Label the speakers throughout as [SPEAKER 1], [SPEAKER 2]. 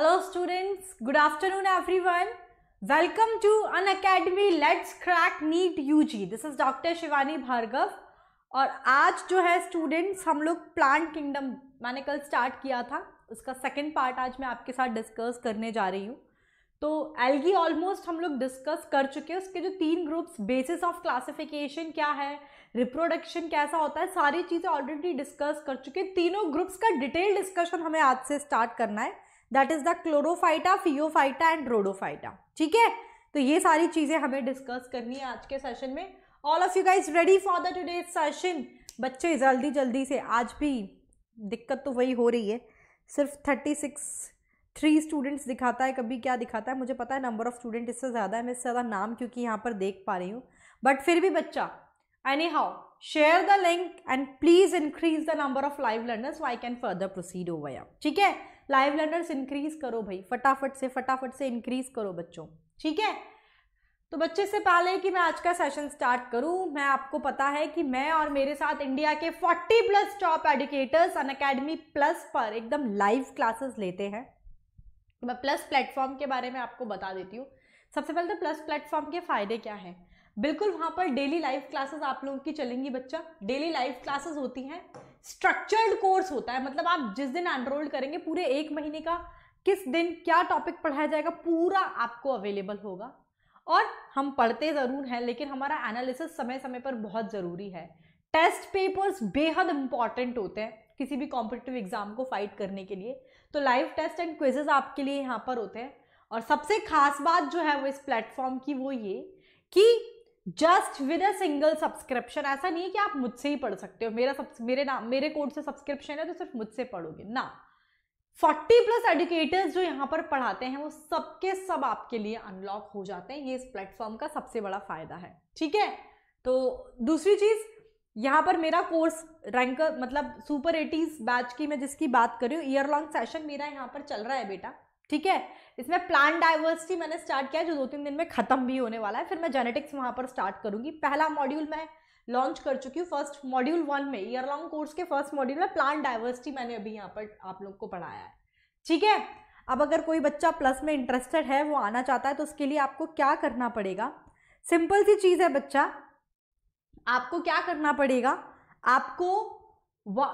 [SPEAKER 1] Good afternoon everyone welcome to Unacademy let's crack NEET U G this is doctor Shivani Bhargav और आज जो है students हम लोग प्लांट किंगडम मैंने कल स्टार्ट किया था उसका सेकंड पार्ट आज मैं आपके साथ डिस्कस करने जा रही हूँ तो एल्गी ऑलमोस्ट हम लोग डिस्कस कर चुके हैं उसके जो तीन ग्रुप्स बेसिस ऑफ क्लासिफिकेशन क्या है रिप्रोडक्शन कैसा होता है सारी चीज़ें ऑलरेडी डिस्कस कर चुके हैं तीनों ग्रुप्स का डिटेल डिस्कशन हमें आज से स्टार्ट करना है that is the chlorophyta phaeophyta and rhodophyta ठीक है तो ये सारी चीजें हमें डिस्कस करनी है आज के सेशन में all of you guys ready for the today session बच्चे जल्दी जल्दी से आज भी दिक्कत तो वही हो रही है सिर्फ थर्टी सिक्स थ्री स्टूडेंट्स दिखाता है कभी क्या दिखाता है मुझे पता है नंबर ऑफ स्टूडेंट इससे ज़्यादा है मैं इससे ज़्यादा नाम क्योंकि यहाँ पर देख पा रही हूँ बट फिर भी बच्चा anyhow share the link and please increase the number of live learners I can further proceed over ठीक है लाइव लर्नर्स इंक्रीज करो भाई फटाफट से फटाफट से इंक्रीज करो बच्चों ठीक है तो बच्चे से पहले कि मैं आज का सेशन स्टार्ट करूं मैं आपको पता है कि मैं और मेरे साथ इंडिया के 40 plus top educators Unacademy plus पर एकदम लाइव क्लासेस लेते हैं तो मैं प्लस प्लेटफॉर्म के बारे में आपको बता देती हूँ सबसे पहले तो प्लस प्लेटफॉर्म के फ़ायदे क्या हैं बिल्कुल वहाँ पर डेली लाइव क्लासेस आप लोगों की चलेंगी बच्चा डेली लाइव क्लासेस होती हैं स्ट्रक्चर्ड कोर्स होता है मतलब आप जिस दिन एनरोल करेंगे पूरे एक महीने का किस दिन क्या टॉपिक पढ़ाया जाएगा पूरा आपको अवेलेबल होगा और हम पढ़ते ज़रूर हैं लेकिन हमारा एनालिसिस समय समय पर बहुत ज़रूरी है टेस्ट पेपर्स बेहद इंपॉर्टेंट होते हैं किसी भी कॉम्पिटिटिव एग्जाम को फाइट करने के लिए तो लाइव टेस्ट एंड क्विजेज आपके लिए यहाँ पर होते हैं और सबसे खास बात जो है वो इस प्लेटफॉर्म की वो ये कि just with a single subscription ऐसा नहीं है कि आप मुझसे ही पढ़ सकते हो मेरा मेरे नाम मेरे कोर्स से सब्सक्रिप्शन है तो सिर्फ मुझसे पढ़ोगे ना फोर्टी प्लस एडुकेटर्स जो यहाँ पर पढ़ाते हैं वो सबके सब आपके लिए अनलॉक हो जाते हैं ये इस प्लेटफॉर्म का सबसे बड़ा फायदा है ठीक है तो दूसरी चीज़ यहाँ पर मेरा कोर्स रैंक मतलब सुपर एटीज बैच की मैं जिसकी बात कर रही हूँ ईयर लॉन्ग सेशन मेरा यहाँ पर चल रहा है बेटा ठीक है इसमें प्लांट डाइवर्सिटी मैंने स्टार्ट किया जो दो तीन दिन में खत्म भी होने वाला है फिर मैं जेनेटिक्स वहां पर स्टार्ट करूंगी पहला मॉड्यूल मैं लॉन्च कर चुकी हूँ फर्स्ट मॉड्यूल वन में ईयर लॉन्ग कोर्स के फर्स्ट मॉड्यूल में प्लांट डाइवर्सिटी मैंने अभी यहाँ पर आप लोग को पढ़ाया है ठीक है अब अगर कोई बच्चा प्लस में इंटरेस्टेड है वो आना चाहता है तो उसके लिए आपको क्या करना पड़ेगा सिंपल सी चीज़ है बच्चा आपको क्या करना पड़ेगा आपको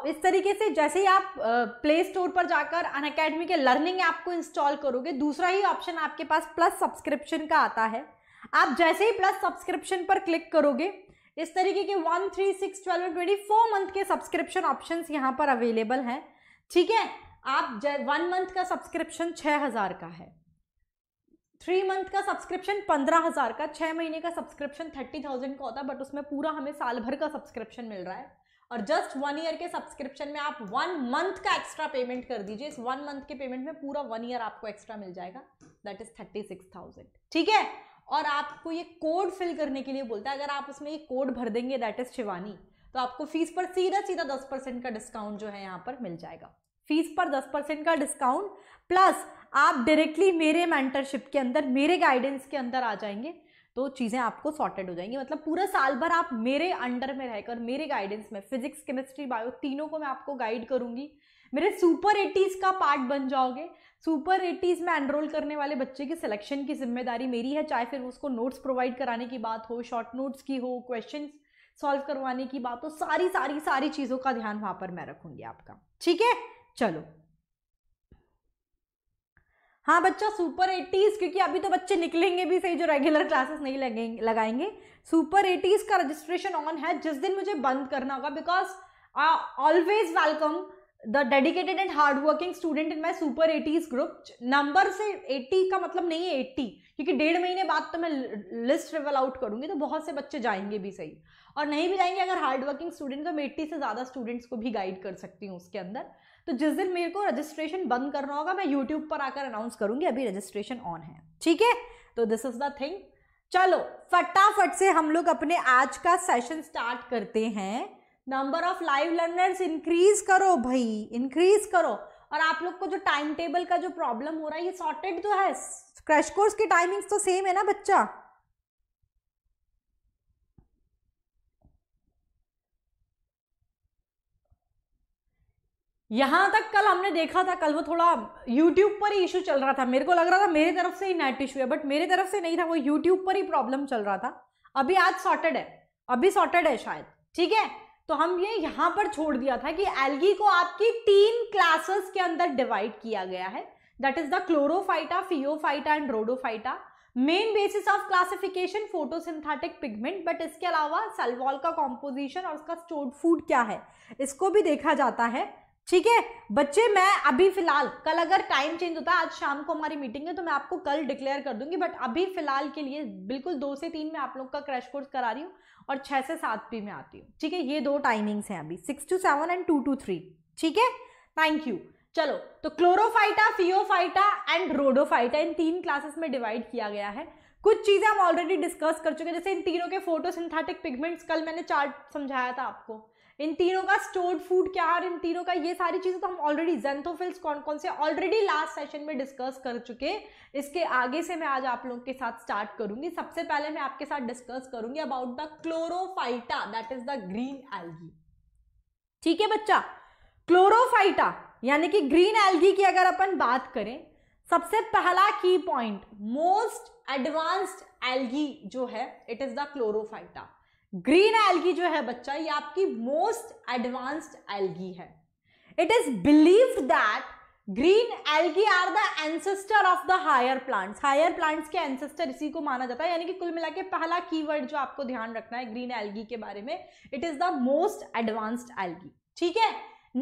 [SPEAKER 1] इस तरीके से जैसे ही आप प्ले स्टोर पर जाकर अन अकेडमी के लर्निंग ऐप को इंस्टॉल करोगे दूसरा ही ऑप्शन आपके पास प्लस सब्सक्रिप्शन का आता है आप जैसे ही प्लस सब्सक्रिप्शन पर क्लिक करोगे इस तरीके के one three six twelve twenty four month के सब्सक्रिप्शन ऑप्शन यहाँ पर अवेलेबल हैं ठीक है आप वन मंथ का सब्सक्रिप्शन छः हज़ार का है थ्री मंथ का सब्सक्रिप्शन पंद्रह हज़ार का छः महीने का सब्सक्रिप्शन थर्टी थाउजेंड का होता है बट उसमें पूरा हमें साल भर का सब्सक्रिप्शन मिल रहा है और जस्ट वन ईयर के सब्सक्रिप्शन में आप वन मंथ का एक्स्ट्रा पेमेंट कर दीजिए इस वन मंथ के पेमेंट में पूरा वन ईयर आपको एक्स्ट्रा मिल जाएगा that is thirty six thousand ठीक है और आपको ये कोड फिल करने के लिए बोलता है अगर आप उसमें ये कोड भर देंगे दैट इज शिवानी तो आपको फीस पर सीधा सीधा दस परसेंट का डिस्काउंट जो है यहाँ पर मिल जाएगा फीस पर दस परसेंट का डिस्काउंट प्लस आप डायरेक्टली मेरे मेंटरशिप के अंदर मेरे गाइडेंस के अंदर आ जाएंगे तो चीज़ें आपको सॉर्टेड हो जाएंगी मतलब पूरा साल भर आप मेरे अंडर में रहकर मेरे गाइडेंस में फिजिक्स केमिस्ट्री बायो तीनों को मैं आपको गाइड करूंगी मेरे सुपर एटीज़ का पार्ट बन जाओगे सुपर एटीज़ में एनरोल करने वाले बच्चे की सिलेक्शन की जिम्मेदारी मेरी है चाहे फिर उसको नोट्स प्रोवाइड कराने की बात हो शॉर्ट नोट्स की हो क्वेश्चन सॉल्व करवाने की बात हो सारी सारी सारी चीज़ों का ध्यान वहाँ पर मैं रखूँगी आपका ठीक है चलो हाँ बच्चा सुपर एटीज़ क्योंकि अभी तो बच्चे निकलेंगे भी सही जो रेगुलर क्लासेस नहीं लगेंगे लगाएंगे सुपर एटीज़ का रजिस्ट्रेशन ऑन है जिस दिन मुझे बंद करना होगा because I always welcome the dedicated and hard working student in my super eighties group number से एट्टी का मतलब नहीं है एट्टी क्योंकि डेढ़ महीने बाद तो मैं लिस्ट रिवल आउट करूंगी तो बहुत से बच्चे जाएंगे भी सही और नहीं भी जाएंगे अगर हार्ड वर्किंग स्टूडेंट तो मैं एट्टी से ज़्यादा स्टूडेंट्स को भी गाइड कर सकती हूँ उसके अंदर तो जिस दिन मेरे को रजिस्ट्रेशन बंद करना होगा मैं यूट्यूब पर आकर अनाउंस करूंगी अभी रजिस्ट्रेशन ऑन है ठीक है तो दिस इज द थिंग चलो फटाफट से हम लोग अपने आज का सेशन स्टार्ट करते हैं number of live learners increase करो भाई इंक्रीज करो और आप लोग को जो टाइम टेबल का जो प्रॉब्लम हो रहा है ये सॉर्टेड तो है क्रैश कोर्स की टाइमिंग्स तो सेम है ना बच्चा यहाँ तक कल हमने देखा था कल वो थोड़ा यूट्यूब पर ही इशू चल रहा था मेरे को लग रहा था मेरे तरफ से ही नेट इशू है बट मेरे तरफ से नहीं था वो यूट्यूब पर ही प्रॉब्लम चल रहा था अभी आज सॉर्टेड है अभी सॉर्टेड है शायद ठीक है तो हम ये यहाँ पर छोड़ दिया था कि एल्गी को आपकी तीन क्लासेस के अंदर डिवाइड किया गया है that is the chlorophyta phaeophyta and rhodophyta main basis of classification photosynthetic pigment but इसके अलावा सलवॉल का कॉम्पोजिशन और उसका स्टोर्ड फूड क्या है इसको भी देखा जाता है ठीक है बच्चे मैं अभी फिलहाल कल अगर टाइम चेंज होता है आज शाम को हमारी मीटिंग है तो मैं आपको कल डिक्लेयर कर दूंगी बट अभी फिलहाल के लिए बिल्कुल दो से तीन में आप लोग का क्रैश कोर्स करा रही हूँ और छः से सात भी मैं आती हूँ ठीक है ये दो टाइमिंग्स हैं अभी six to seven and two to three ठीक है थैंक यू चलो तो क्लोरोफाइटा फियोफाइटा एंड रोडोफाइटा इन तीन क्लासेस में डिवाइड किया गया है कुछ चीज़ें हम ऑलरेडी डिस्कस कर चुके हैं जैसे इन तीनों के फोटोसिंथेटिक पिगमेंट्स कल मैंने चार्ट समझाया था आपको इन तीनों का स्टोर्ड फूड क्या है और इन तीनों का ये सारी चीज़ें तो हम ऑलरेडी जेंथोफिल्स कौन कौन से ऑलरेडी लास्ट सेशन में डिस्कस कर चुके इसके आगे से मैं आज आप लोगों के साथ स्टार्ट करूंगी सबसे पहले मैं आपके साथ डिस्कस करूंगी about the chlorophyta that is the green algae ठीक है बच्चा क्लोरोफाइटा यानी कि ग्रीन एल्गी की अगर अपन बात करें सबसे पहला की पॉइंट मोस्ट एडवांस्ड एल्गी जो है it is the chlorophyta green algae जो है बच्चा ये आपकी मोस्ट एडवांस्ड एल्गी है it is believe that green algae are the ancestor of the higher plants higher plants के एंसेस्टर इसी को माना जाता है यानी कि कुल मिला के पहला कीवर्ड जो आपको ध्यान रखना है ग्रीन एल्गी के बारे में it is the most advanced algae ठीक है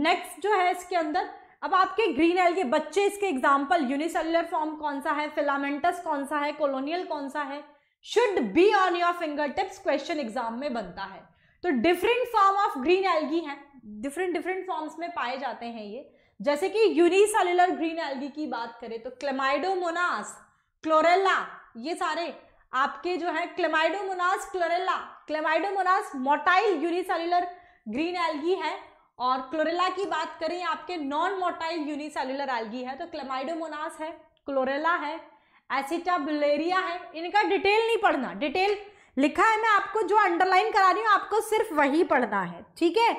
[SPEAKER 1] नेक्स्ट जो है इसके अंदर अब आपके ग्रीन एल्गी बच्चे इसके एग्जाम्पल यूनिसेलुलर फॉर्म कौन सा है फिलामेंटस कौन सा है कोलोनियल कौन सा है should be on your finger tips question exam में बनता है तो different form of green algae हैं डिफरेंट डिफरेंट फॉर्म्स में पाए जाते हैं ये जैसे कि यूनिसेलुलर ग्रीन एल्गी की बात करें तो क्लेमाइडोमोनास क्लोरेला ये सारे आपके जो है chlamydomonas chlorella chlamydomonas motile unicellular green algae है और क्लोरेला की बात करें आपके नॉन मोटाइल यूनिसेलुलर एल्गी है तो क्लेमाइडोमोनास है क्लोरेला है एसिटाबुलेरिया है इनका डिटेल नहीं पढ़ना डिटेल लिखा है मैं आपको जो अंडरलाइन करा रही हूँ आपको सिर्फ वही पढ़ना है ठीक है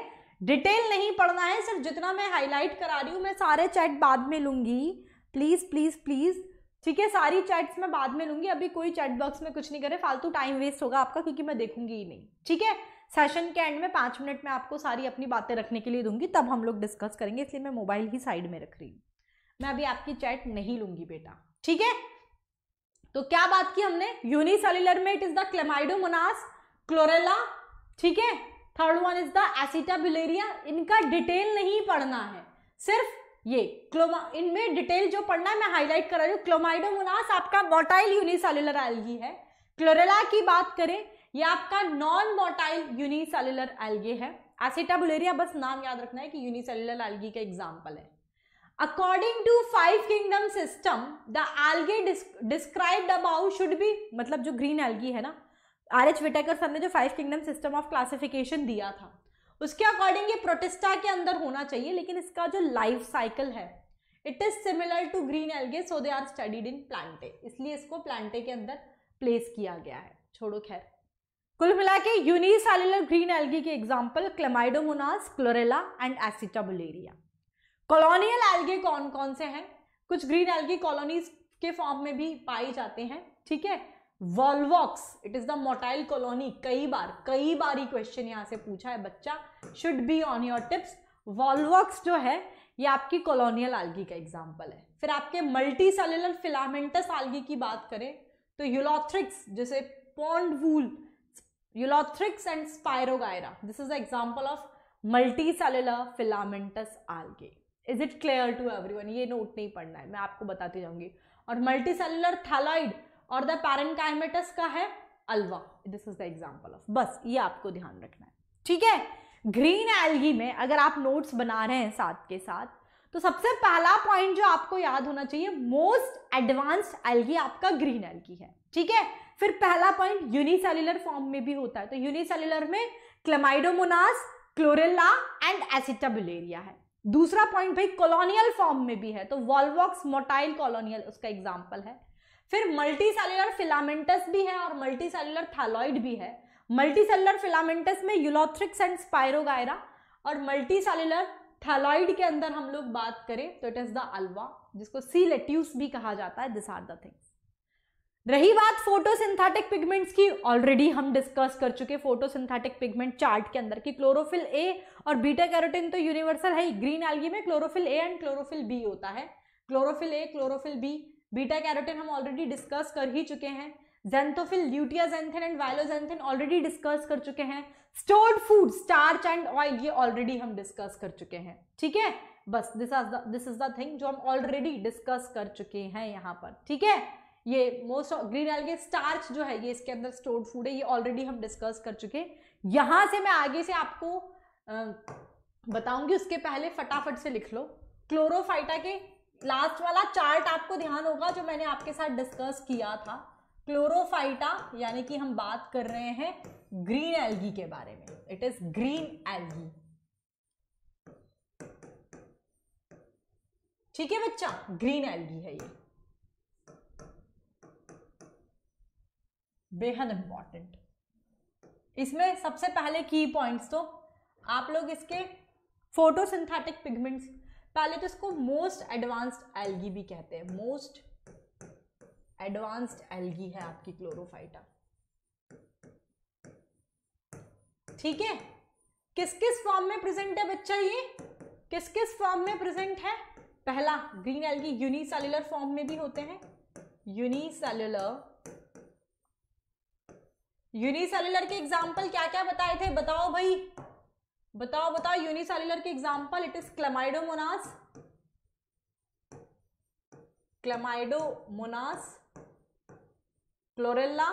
[SPEAKER 1] डिटेल नहीं पढ़ना है सिर्फ जितना मैं हाईलाइट करा रही हूँ मैं सारे चैट बाद में लूँगी प्लीज़ प्लीज़ प्लीज़ ठीक है सारी चैट्स मैं बाद में लूँगी अभी कोई चैट बॉक्स में कुछ नहीं करे फालतू टाइम वेस्ट होगा आपका क्योंकि मैं देखूंगी ही नहीं ठीक है सेशन के एंड में पाँच मिनट में आपको सारी अपनी बातें रखने के लिए दूंगी तब हम लोग डिस्कस करेंगे इसलिए मैं मोबाइल ही साइड में रख रही हूँ मैं अभी आपकी चैट नहीं लूँगी बेटा ठीक है तो क्या बात की हमने यूनिसेल्युलर में it is the chlamydomonas chlorella ठीक है third one is the acetabularia इनका डिटेल नहीं पढ़ना है सिर्फ ये क्लोमा इनमें डिटेल जो पढ़ना है मैं हाईलाइट करा रही हूँ क्लोमाइडोमोनास आपका मोटाइल यूनिसेल्युलर एल्गी है क्लोरेला की बात करें ये आपका नॉन मोटाइल यूनिसेल्युलर एल्गी है एसिटाबुलेरिया बस नाम याद रखना है कि यूनिसेल्युलर एल्गी का एग्जाम्पल है according to five kingdom system the algae described about should be मतलब जो ग्रीन एल्गी है ना आर एच विटेकर सर ने जो five kingdom system of classification दिया था उसके अकॉर्डिंग ये प्रोटेस्टा के अंदर होना चाहिए लेकिन इसका जो लाइफ साइकिल है it is similar to green algae so they are studied in plantae इसलिए इसको प्लांटे के अंदर प्लेस किया गया है छोड़ो खैर कुल मिला के यूनिसेलुलर ग्रीन एल्गी के example chlamydomonas chlorella and acetabularia colonial algae कौन कौन से हैं कुछ ग्रीन एल्गी कॉलोनीज के फॉर्म में भी पाए जाते हैं ठीक है volvox it is the motile colony कई बार कई बार ही क्वेश्चन यहाँ से पूछा है बच्चा should be on your tips volvox जो है ये आपकी कॉलोनियल आलगी का एग्जाम्पल है फिर आपके मल्टी सेलुलर फिलामेंटस आलगी की बात करें तो यूलॉथ्रिक्स जैसे pond wool ulothrix and spirogyra this is the example of multi cellular filamentous algae is it clear to one ये नोट नहीं पढ़ना है मैं आपको बताती जाऊंगी और मल्टी सेलुलर थालाइड और द पैरेंकाइमेटस का है ulva this is the example of बस ये आपको ध्यान रखना है ठीक है ग्रीन एल्गी में अगर आप नोट्स बना रहे हैं साथ के साथ तो सबसे पहला पॉइंट जो आपको याद होना चाहिए मोस्ट एडवांस्ड एल्गी आपका ग्रीन एल्गी है ठीक है फिर पहला पॉइंट यूनिसेल्युलर फॉर्म में भी होता है तो यूनिसेल्युलर में क्लेमाइडोमोनास क्लोरेला एंड एसिटाबुलेरिया है दूसरा पॉइंट भाई कॉलोनियल फॉर्म में भी है तो वॉल्वॉक्स मोटाइल कॉलोनियल उसका एग्जाम्पल है फिर मल्टी सेलुलर फिलामेंटस भी है और मल्टी सेल्युलर थालॉइड भी है मल्टी सेलुलर फिलामेंटस में यूलोथ्रिक्स एंड स्पायरोगायरा और मल्टी सेलुलर थालॉइड के अंदर हम लोग बात करें तो इट इज़ द अल्वा जिसको सी लेट्यूस भी कहा जाता है दिस आर द थिंग्स रही बात फोटोसिंथेटिक पिगमेंट्स की ऑलरेडी हम डिस्कस कर चुके फोटोसिंथेटिक पिगमेंट चार्ट के अंदर कि क्लोरोफिल ए और बीटा कैरोटीन तो यूनिवर्सल है ग्रीन एल्गी में chlorophyll A and chlorophyll B होता है chlorophyll A chlorophyll B beta carotene हम ऑलरेडी डिस्कस कर ही चुके हैं xanthophyll luteoxanthin and violaxanthin already discuss कर चुके हैं stored food starch and oil ये ऑलरेडी हम डिस्कस कर चुके हैं ठीक है बस this this is the thing जो हम ऑलरेडी डिस्कस कर चुके हैं यहाँ पर ठीक है ये मोस्ट ग्रीन एल्गे स्टार्च जो है ये इसके अंदर स्टोर्ड फूड है ये ऑलरेडी हम डिस्कस कर चुके यहां से मैं आगे से आपको बताऊंगी उसके पहले फटाफट से लिख लो क्लोरोफाइटा के लास्ट वाला चार्ट आपको ध्यान होगा जो मैंने आपके साथ डिस्कस किया था क्लोरोफाइटा यानी कि हम बात कर रहे हैं ग्रीन एल्गी के बारे में इट इज ग्रीन एल्गी ठीक है बच्चा ग्रीन एल्गी है ये बेहद इंपॉर्टेंट इसमें सबसे पहले की पॉइंट्स तो आप लोग इसके फोटोसिंथेटिक पिगमेंट्स पहले तो इसको मोस्ट एडवांस्ड एल्गी भी कहते हैं मोस्ट एडवांस्ड एल्गी है आपकी क्लोरोफाइटा ठीक है किस किस फॉर्म में प्रेजेंट है बच्चा ये किस किस फॉर्म में प्रेजेंट है पहला ग्रीन एल्गी यूनिसेल्युलर फॉर्म में भी होते हैं यूनिसेल्युलर यूनिसेलुलर के एग्जाम्पल क्या क्या बताए थे बताओ भाई बताओ बताओ यूनिसेलुलर के example it is Chlamydomonas Chlamydomonas Chlorella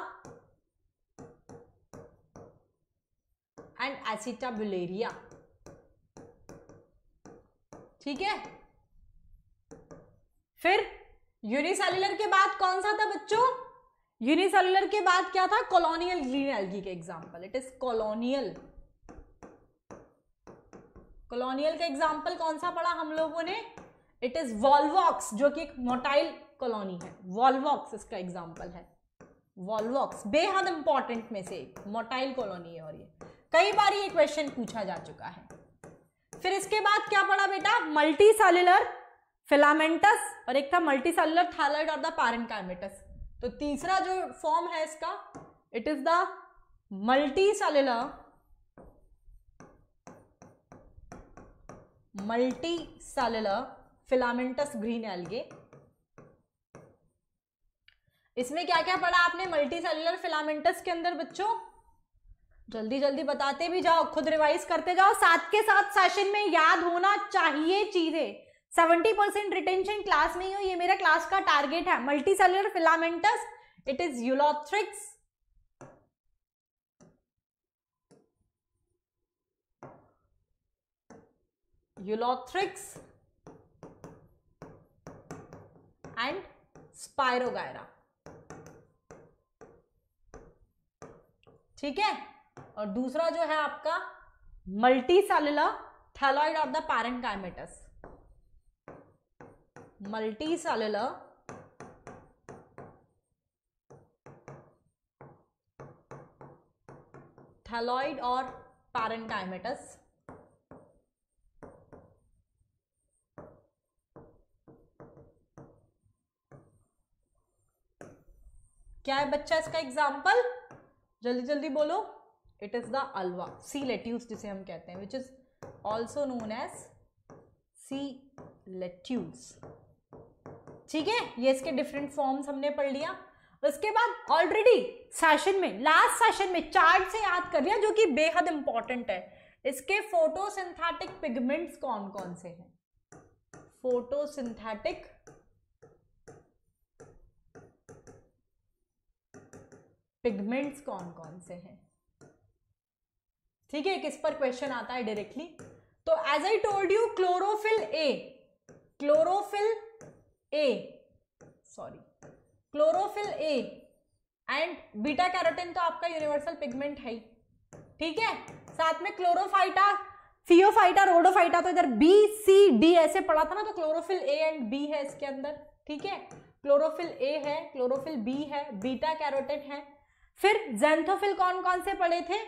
[SPEAKER 1] and Acetabularia ठीक है फिर यूनिसेलुलर के बाद कौन सा था बच्चों यूनिसेलुलर के बाद क्या था कॉलोनियल ग्रीन एल्गी के example it is colonial colonial का एग्जाम्पल कौन सा पढ़ा हम लोगों ने इट इज वॉल्वॉक्स जो कि एक मोटाइल कॉलोनी है वॉल्वॉक्स इसका एग्जाम्पल है वॉल्वॉक्स बेहद इंपॉर्टेंट में से एक मोटाइल कॉलोनी है और ये कई बार ये क्वेश्चन पूछा जा चुका है फिर इसके बाद क्या पढ़ा बेटा मल्टी सेलुलर फिलामेंटस और एक था मल्टी सेलुलर थायलॉइड और द पैरेंकाइमेटस तो तीसरा जो फॉर्म है इसका it is the multicellular multi cellular filamentous green algae इसमें क्या क्या पढ़ा आपने मल्टी सेलुलर फिलामेंटस के अंदर बच्चों जल्दी जल्दी बताते भी जाओ खुद रिवाइज करते जाओ साथ के साथ सेशन में याद होना चाहिए चीजें सेवेंटी परसेंट रिटेंशन क्लास में ही हो ये मेरा क्लास का टारगेट है multicellular filamentous it is Ulothrix Ulothrix and Spirogyra ठीक है और दूसरा जो है आपका multicellular thalloid of the parenchymatous multicellular thalloid और parenchymatous क्या है बच्चा इसका एग्जाम्पल जल्दी जल्दी बोलो it is the Ulva sea lettuce जिसे हम कहते हैं which is also known as sea lettuce ठीक है ये इसके डिफरेंट फॉर्म्स हमने पढ़ लिया उसके बाद ऑलरेडी सेशन में लास्ट सेशन में चार्ट से याद कर लिया जो कि बेहद इंपॉर्टेंट है इसके फोटोसिंथेटिक पिगमेंट्स कौन कौन से हैं फोटोसिंथेटिक पिगमेंट्स कौन कौन से हैं ठीक है किस पर क्वेश्चन आता है डायरेक्टली तो as I told you chlorophyll A chlorophyll A sorry chlorophyll A and beta carotene तो आपका यूनिवर्सल पिगमेंट है ही ठीक है साथ में क्लोरोफाइटा फियोफाइटा रोडोफाइटा तो इधर बी सी डी ऐसे पड़ा था ना तो क्लोरोफिल ए एंड बी है इसके अंदर ठीक है क्लोरोफिल ए है क्लोरोफिल बी है बीटा कैरोटिन है फिर जेंथोफिल कौन कौन से पड़े थे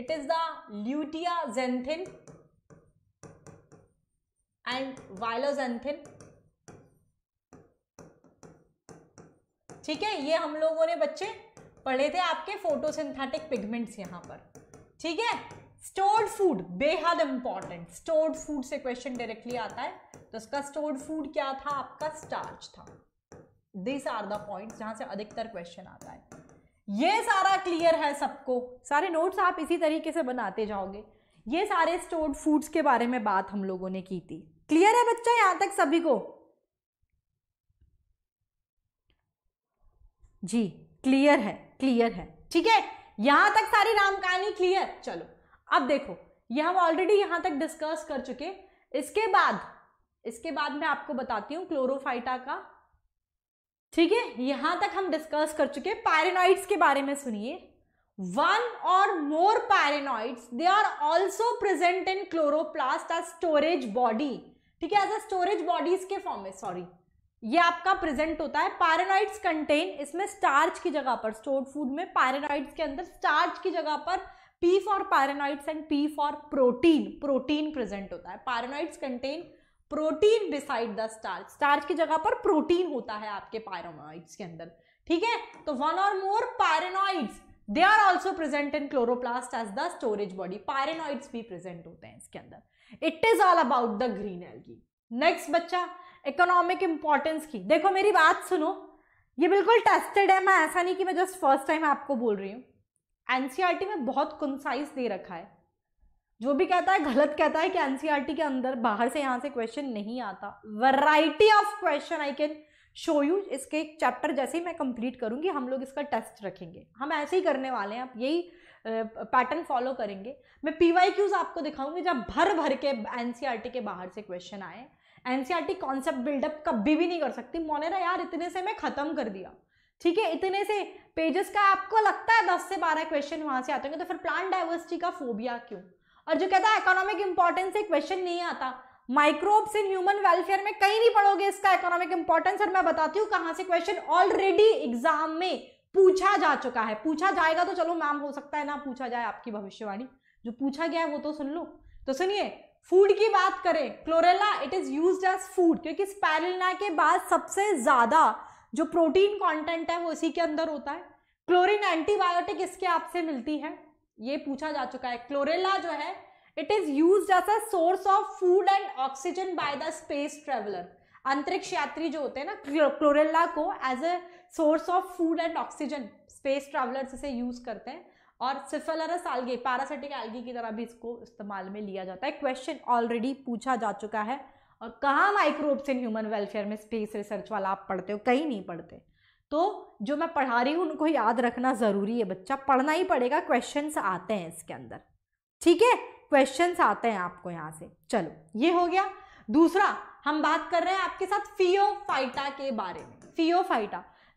[SPEAKER 1] it is the luteoxanthin and violaxanthin ठीक है ये हम लोगों ने बच्चे पढ़े थे आपके फोटोसिंथेटिक पिगमेंट्स यहाँ पर ठीक है स्टोर्ड फूड बेहद इंपॉर्टेंट स्टोर्ड फूड से क्वेश्चन डायरेक्टली आता है तो उसका स्टोर्ड फूड क्या था आपका स्टार्च था दिस आर द पॉइंट जहां से अधिकतर क्वेश्चन आता है ये सारा क्लियर है सबको सारे नोट्स आप इसी तरीके से बनाते जाओगे ये सारे स्टोर्ड फूड्स के बारे में बात हम लोगों ने की थी क्लियर है बच्चा यहाँ तक सभी को जी क्लियर है क्लियर है ठीक है यहां तक सारी राम कहानी क्लियर चलो अब देखो ये हम ऑलरेडी यहां तक डिस्कस कर चुके इसके बाद इसके बाद मैं आपको बताती हूं क्लोरोफाइटा का ठीक है यहां तक हम डिस्कस कर चुके पैरेनॉइड्स के बारे में सुनिए one or more pyrenoids they are also present in chloroplast as storage body ठीक है एज अ स्टोरेज बॉडीज के फॉर्म में सॉरी ये आपका प्रेजेंट होता है पैरानाइड्स कंटेन इसमें स्टार्च की जगह पर स्टोर्ड फूड में पैरानॉइड्स के अंदर स्टार्च की जगह पर P for pyrenoids and P for protein protein present होता है pyrenoids contain protein beside the starch starch की जगह पर प्रोटीन होता है आपके पैरानॉइड्स के अंदर ठीक है तो one or more pyrenoids they are also present in chloroplast as the storage body pyrenoids भी प्रेजेंट होते हैं इसके अंदर it is all about the green algae next बच्चा इकोनॉमिक इंपॉर्टेंस की देखो मेरी बात सुनो ये बिल्कुल टेस्टेड है मैं ऐसा नहीं कि मैं जस्ट फर्स्ट टाइम आपको बोल रही हूँ एनसीईआरटी e में बहुत कंसाइज दे रखा है जो भी कहता है गलत कहता है कि एनसीईआरटी e के अंदर बाहर से यहाँ से क्वेश्चन नहीं आता variety of question I can show you इसके एक चैप्टर जैसे ही मैं कंप्लीट करूँगी हम लोग इसका टेस्ट रखेंगे हम ऐसे ही करने वाले हैं आप यही पैटर्न फॉलो करेंगे मैं पी क्यूज आपको दिखाऊंगी जब भर भर के एन e के बाहर से क्वेश्चन आए एनसीआरटी कॉन्सेप्ट बिल्डअप कभी भी नहीं कर सकती मोनेरा यार इतने से मैं खत्म कर दिया ठीक है इतने से पेजेस का आपको लगता है दस से बारह क्वेश्चन वहां से आते होंगे तो फिर प्लांट डाइवर्सिटी का फोबिया क्यों और जो कहता है इकोनॉमिक इंपॉर्टेंस से क्वेश्चन नहीं आता माइक्रोब्स इन ह्यूमन वेलफेयर में कहीं नहीं पढ़ोगे इसका इकोनॉमिक इंपॉर्टेंस और मैं बताती हूँ कहाँ से क्वेश्चन ऑलरेडी एग्जाम में पूछा जा चुका है पूछा जाएगा तो चलो मैम हो सकता है ना पूछा जाए आपकी भविष्यवाणी जो पूछा गया है वो तो सुन लो तो सुनिए फूड की बात करें Chlorella it is use as food क्योंकि स्पैरिलना के बाद सबसे ज्यादा जो प्रोटीन कंटेंट है वो इसी के अंदर होता है क्लोरीन एंटीबायोटिक इसके आपसे मिलती है ये पूछा जा चुका है क्लोरेला जो है it is use as a source of food and oxygen by the space traveller अंतरिक्ष यात्री जो होते हैं ना क्लोरेला को as a source of food and oxygen space traveller इसे यूज करते हैं और सिफेलरस आलगे पैरासिटिक एल्गी की तरह भी इसको इस्तेमाल में लिया जाता है क्वेश्चन ऑलरेडी पूछा जा चुका है और कहाँ माइक्रोब्स इन ह्यूमन वेलफेयर में स्पेस रिसर्च वाला आप पढ़ते हो कहीं नहीं पढ़ते तो जो मैं पढ़ा रही हूँ उनको याद रखना ज़रूरी है बच्चा पढ़ना ही पड़ेगा क्वेश्चन आते हैं इसके अंदर ठीक है क्वेश्चन आते हैं आपको यहाँ से चलो ये हो गया दूसरा हम बात कर रहे हैं आपके साथ फियो के बारे में फियो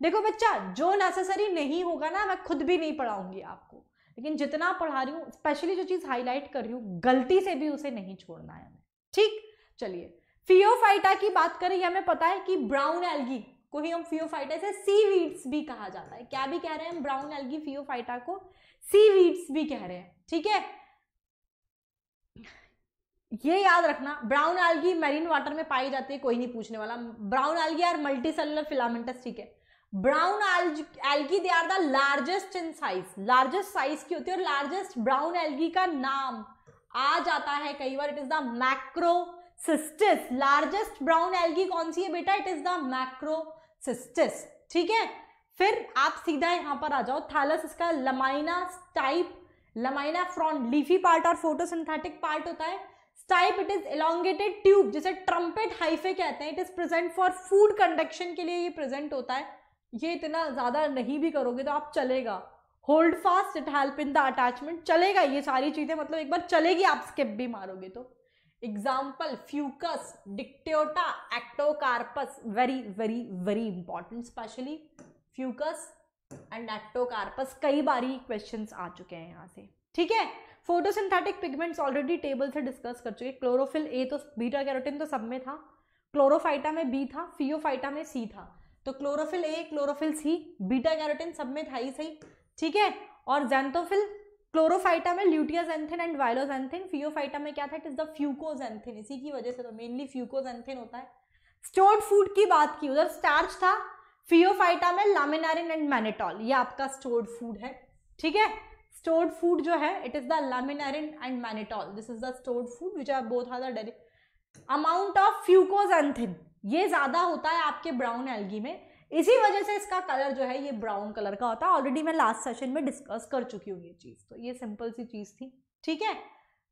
[SPEAKER 1] देखो बच्चा जो नेसेसरी नहीं होगा ना मैं खुद भी नहीं पढ़ाऊंगी आपको लेकिन जितना पढ़ा रही हूँ स्पेशली जो चीज़ हाईलाइट कर रही हूँ गलती से भी उसे नहीं छोड़ना है हमें ठीक चलिए फियोफाइटा की बात करें हमें पता है कि ब्राउन एल्गी को ही हम फियोफाइटा से सी वीड्स भी कहा जाता है क्या भी कह रहे हैं हम ब्राउन एल्गी फियोफाइटा को सी वीड्स भी कह रहे हैं ठीक है ये याद रखना ब्राउन एल्गी मैरीन वाटर में पाई जाती है कोई नहीं पूछने वाला brown algae are multi cellular filamentous ठीक है brown algae they are the largest in size largest size की होती है और लार्जेस्ट ब्राउन एल्गी का नाम आ जाता है कई बार it is the Macrocystis largest brown algae कौन सी है बेटा इट इज द मैक्रोसिस्टिस ठीक है फिर आप सीधा यहां पर आ जाओ थैलस इसका lamina type lamina frond leafy part और फोटोसिंथेटिक पार्ट होता है stipe it is elongated tube जिसे ट्रम्पेट हाइफे कहते हैं it is present for food conduction के लिए ये प्रेजेंट होता है ये इतना ज़्यादा नहीं भी करोगे तो आप चलेगा holdfast it help in the attachment चलेगा ये सारी चीज़ें मतलब एक बार चलेगी आप स्किप भी मारोगे तो example Fucus Dictyota Ectocarpus very very very important specially Fucus and Ectocarpus कई बारी क्वेश्चन आ चुके हैं यहाँ से ठीक है फोटोसिंथेटिक पिगमेंट्स ऑलरेडी टेबल से डिस्कस कर चुके क्लोरोफिल ए तो बीटा कैरोटिन तो सब में था क्लोरोफाइटा में बी था फियोफाइटा में सी था तो chlorophyll A chlorophyll C beta carotene सब में था ही सही ठीक है और जेंथोफिल क्लोरोफाइटा में ल्यूटियाजेंथिन एंड वायलोजेंथिन फियोफाइटा में क्या था इट इज द फ्यूकोजेंथिन इसी की वजह से तो मेनली फ्यूकोजेंथिन होता है स्टोर्ड फूड की बात की उधर स्टार्च था फियोफाइटा में लामिनारिन एंड मैनेटॉल ये आपका स्टोर्ड फूड है ठीक है स्टोर्ड फूड जो है it is the laminarin and mannitol this is the stored food which are both are the amount of fucoxanthin ये ज़्यादा होता है आपके ब्राउन एल्गी में इसी वजह से इसका कलर जो है ये ब्राउन कलर का होता है ऑलरेडी मैं लास्ट सेशन में डिस्कस कर चुकी हूँ ये चीज़ तो ये सिंपल सी चीज़ थी ठीक है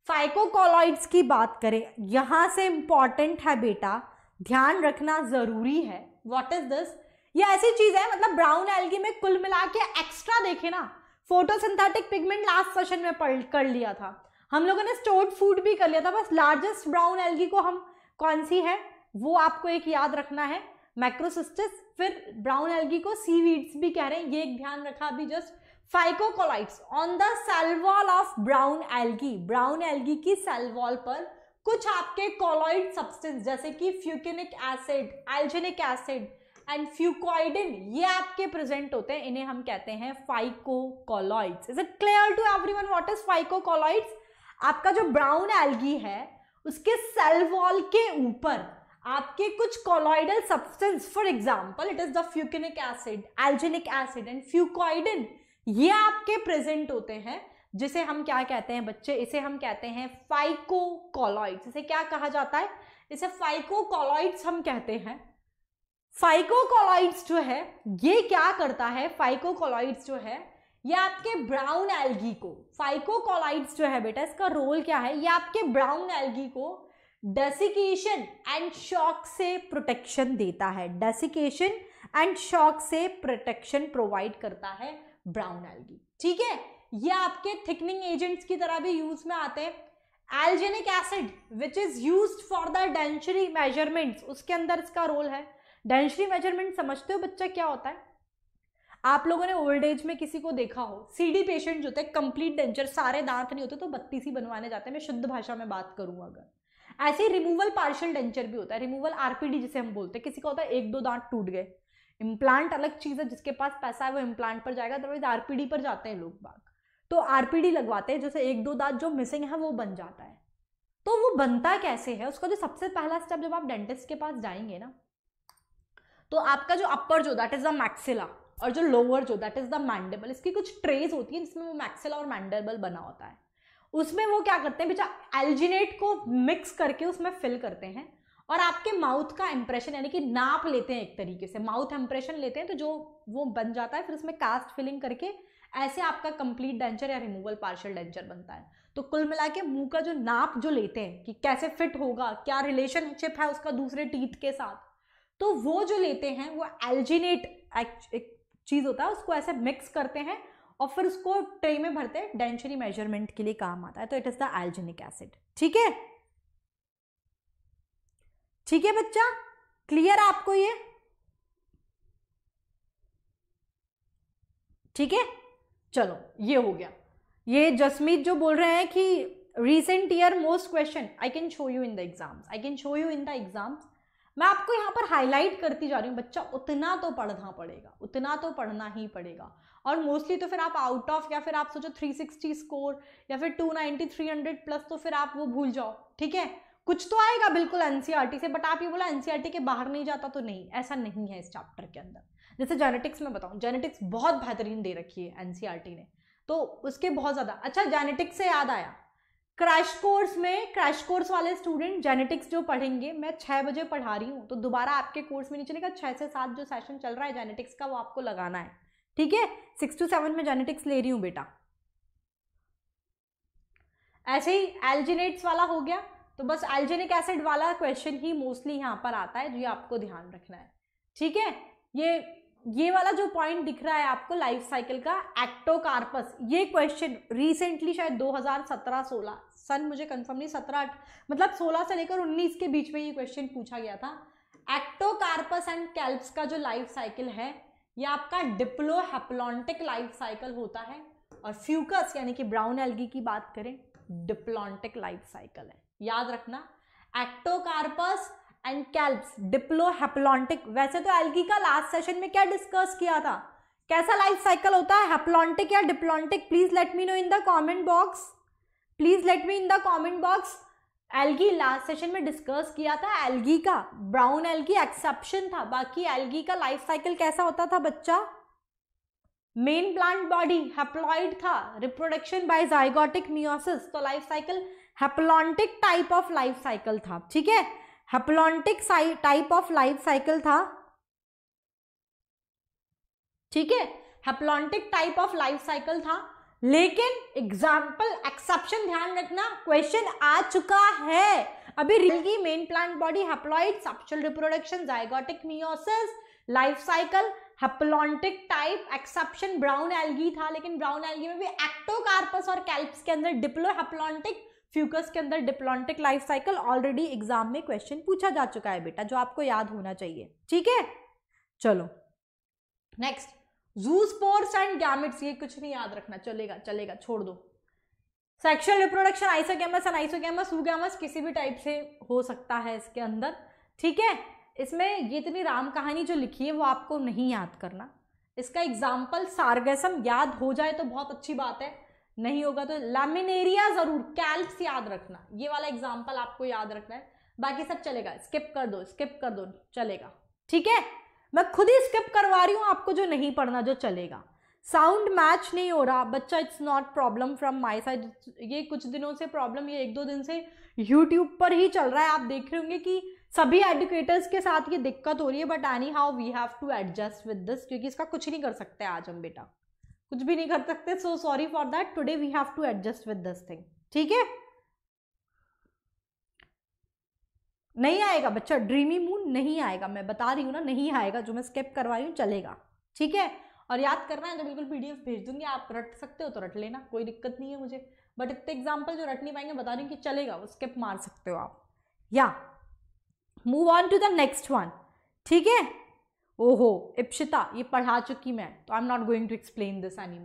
[SPEAKER 1] फाइकोकोलॉइड्स की बात करें यहाँ से इम्पॉर्टेंट है बेटा ध्यान रखना ज़रूरी है वॉट इज दिस ये ऐसी चीज़ है मतलब ब्राउन एल्गी में कुल मिला के एक्स्ट्रा देखे ना फोटोसिंथेटिक पिगमेंट लास्ट सेशन में पढ़ कर लिया था हम लोगों ने स्टोर्ड फूड भी कर लिया था बस लार्जेस्ट ब्राउन एल्गी को हम कौन सी है वो आपको एक याद रखना है माइक्रोसिस्टिस फिर ब्राउन एल्गी को सी वीड्स भी कह रहे हैं ये एक ध्यान रखा अभी just phycocolloids on the cell wall of brown algae brown algae की सेलवॉल पर कुछ आपके कोलॉइड सब्सटेंस जैसे कि fucinic acid alginic acid and fucoidin ये आपके प्रेजेंट होते हैं इन्हें हम कहते हैं phycocolloids is it clear to everyone what is phycocolloids आपका जो ब्राउन एल्गी है उसके सेल वॉल के ऊपर आपके कुछ colloidal substance for example it is the fucinic acid alginic acid and fucoidin ये आपके प्रेजेंट होते हैं जिसे हम क्या कहते हैं बच्चे इसे हम कहते हैं फाइकोकॉलॉइड्स इसे क्या कहा जाता है इसे फाइकोकॉलॉइड्स हम कहते हैं फाइकोकॉलॉइड्स जो है ये क्या करता है फाइकोकॉलॉइड्स जो है ये आपके ब्राउन एल्गी को फाइकोकॉलॉइड्स जो है बेटा इसका रोल क्या है ये आपके ब्राउन एल्गी को डेसिकेशन एंड शॉक से प्रोटेक्शन देता है डेसिकेशन एंड शॉक से प्रोटेक्शन प्रोवाइड करता है ब्राउन एल्गी ठीक है ये आपके थिकनिंग एजेंट्स की तरह भी यूज में आते हैं alginic acid which is use for the dentistry measurements उसके अंदर इसका रोल है डेंशरी मेजरमेंट समझते हो बच्चा क्या होता है आप लोगों ने ओल्ड एज में किसी को देखा हो सीडी पेशेंट जो होते हैं कंप्लीट डेंचर सारे दांत नहीं होते तो बत्तीस ही बनवाने जाते हैं मैं शुद्ध भाषा में बात करूं अगर ऐसे ही रिमूवल पार्शियल डेंचर भी होता है रिमूवल आरपीडी जिसे हम बोलते हैं किसी का होता है एक दो दांत टूट गए इम्प्लांट अलग चीज़ है जिसके पास पैसा है वो इम्प्लांट पर जाएगा अदरवाइज आरपीडी पर जाते हैं लोग बाग तो आरपीडी लगवाते हैं जैसे एक दो दांत जो मिसिंग है वो बन जाता है तो वो बनता कैसे है उसका जो सबसे पहला स्टेप जब आप डेंटिस्ट के पास जाएंगे ना तो आपका जो अपर जो दैट इज द मैक्सिला और जो लोअर जो दैट इज द मैंडेबल इसकी कुछ ट्रेस होती है जिसमें वो मैक्सिला और मैंडेबल बना होता है उसमें वो क्या करते हैं बेचा एल्जिनेट को मिक्स करके उसमें फिल करते हैं और आपके माउथ का इंप्रेशन यानी कि नाप लेते हैं एक तरीके से माउथ इंप्रेशन लेते हैं तो जो वो बन जाता है फिर उसमें कास्ट फिलिंग करके ऐसे आपका कंप्लीट डेंचर या रिमूवल पार्शियल डेंचर बनता है तो कुल मिला के मुंह का जो नाप जो लेते हैं कि कैसे फिट होगा क्या रिलेशनशिप है उसका दूसरे टीथ के साथ तो वो जो लेते हैं वो एल्जिनेट एक चीज़ होता है उसको ऐसे मिक्स करते हैं और फिर उसको ट्रे में भरते हैं डेंशरी मेजरमेंट के लिए काम आता है तो it is the alginic acid ठीक है ठीक है बच्चा क्लियर आपको ये ठीक है चलो ये हो गया ये जसमीत जो बोल रहे हैं कि recent year most question I can show you in the exams I can show you in the exams मैं आपको यहां पर हाईलाइट करती जा रही हूं बच्चा उतना तो पढ़ना पड़ेगा उतना तो पढ़ना ही पड़ेगा और मोस्टली तो फिर आप आउट ऑफ या फिर आप सोचो 360 स्कोर या फिर 290 300 प्लस तो फिर आप वो भूल जाओ ठीक है कुछ तो आएगा बिल्कुल एनसीआर e से बट आप ये बोला एनसीआर e के बाहर नहीं जाता तो नहीं ऐसा नहीं है इस चैप्टर के अंदर जैसे जेनेटिक्स में बताऊँ जेनेटिक्स बहुत बेहतरीन दे रखी है एनसीआर e ने तो उसके बहुत ज़्यादा अच्छा जेनेटिक्स से याद आया क्रैश कोर्स में क्रैश कोर्स वाले स्टूडेंट जेनेटिक्स जो पढ़ेंगे मैं छः बजे पढ़ा रही हूँ तो दोबारा आपके कोर्स में नहीं चलेगा छः से सात जो सेशन चल रहा है जेनेटिक्स का वो आपको लगाना है ठीक है सिक्स टू सेवन में जेनेटिक्स ले रही हूं बेटा ऐसे ही एल्जिनेट्स वाला हो गया तो बस एल्जेनिक एसिड वाला क्वेश्चन ही मोस्टली यहां पर आता है जो आपको ध्यान रखना है ठीक है ये ये वाला जो पॉइंट दिख रहा है आपको लाइफ साइकिल का एक्टोकार्पस ये क्वेश्चन रिसेंटली शायद 2017-16 सन मुझे कंफर्म नहीं 17 मतलब 16 से लेकर 19 के बीच में ये क्वेश्चन पूछा गया था एक्टोकार्पस एंड कैल्प्स का जो लाइफ साइकिल है यह आपका डिप्लोहेप्लॉन्टिक लाइफ साइकिल होता है और फ्यूकस यानी कि ब्राउन एल्गी की बात करें डिप्लॉन्टिक लाइफ साइकिल है याद रखना एक्टोकार्पस एंड कैल्प्स डिप्लोहेप्लॉन्टिक वैसे तो एल्गी का लास्ट सेशन में क्या डिस्कस किया था कैसा लाइफ साइकिल होता है हेप्लॉन्टिक या diplontic please let me know in the comment box please let me in the comment box algae last session में डिस्कस किया था एल्गी का ब्राउन एल्गी एक्सेप्शन था बाकी एल्गी का लाइफ साइकिल कैसा होता था बच्चा मेन प्लांट बॉडी हेप्लॉइड था रिप्रोडक्शन बाय जाइगोटिक मियोसिस तो life cycle haplontic type of life cycle था ठीक है haplontic type of life cycle था ठीक है haplontic type of life cycle था लेकिन एग्जाम्पल एक्सेप्शन ध्यान रखना क्वेश्चन आ चुका है अभी रिल main plant body haploid sexual reproduction zygotic meiosis life cycle haplontic type exception brown algae था लेकिन ब्राउन एल्गी में भी एक्टोकार्पस और कैल्प्स के अंदर डिप्लो हेप्लॉन्टिक फ्यूकस के अंदर diplontic life cycle already exam में क्वेश्चन पूछा जा चुका है बेटा जो आपको याद होना चाहिए ठीक है चलो next zoospores and gametes ये कुछ नहीं याद रखना चलेगा चलेगा छोड़ दो sexual reproduction isogamous and isogamous oogamous किसी भी टाइप से हो सकता है इसके अंदर ठीक है इसमें ये इतनी राम कहानी जो लिखी है वो आपको नहीं याद करना इसका एग्जाम्पल सार्गेसम याद हो जाए तो बहुत अच्छी बात है नहीं होगा तो लैमिनेरिया ज़रूर कैल्स याद रखना ये वाला एग्जाम्पल आपको याद रखना है बाकी सब चलेगा स्किप कर दो स्किप कर दो चलेगा ठीक है मैं खुद ही स्किप करवा रही हूँ आपको जो नहीं पढ़ना जो चलेगा साउंड मैच नहीं हो रहा बच्चा it's not problem from my side ये कुछ दिनों से प्रॉब्लम ये एक दो दिन से यूट्यूब पर ही चल रहा है आप देख रहे होंगे कि सभी एडुकेटर्स के साथ ये दिक्कत हो रही है but anyhow we have to adjust with this क्योंकि इसका कुछ नहीं कर सकते आज हम बेटा कुछ भी नहीं कर सकते so sorry for that today we have to adjust with this thing ठीक है नहीं आएगा बच्चा ड्रीमी मून नहीं आएगा मैं बता रही हूँ ना नहीं आएगा जो मैं स्किप करवा रही हूँ चलेगा ठीक है और याद करना है तो बिल्कुल पीडीएफ भेज दूंगी आप रट सकते हो तो रट लेना कोई दिक्कत नहीं है मुझे बट इतने एग्जाम्पल जो रट नहीं पाएंगे बता रही हूँ कि चलेगा वो स्केप मार सकते हो आप या move on to the next one ठीक है ओहो इप्शिता ये पढ़ा चुकी मैं तो I am not going to explain this any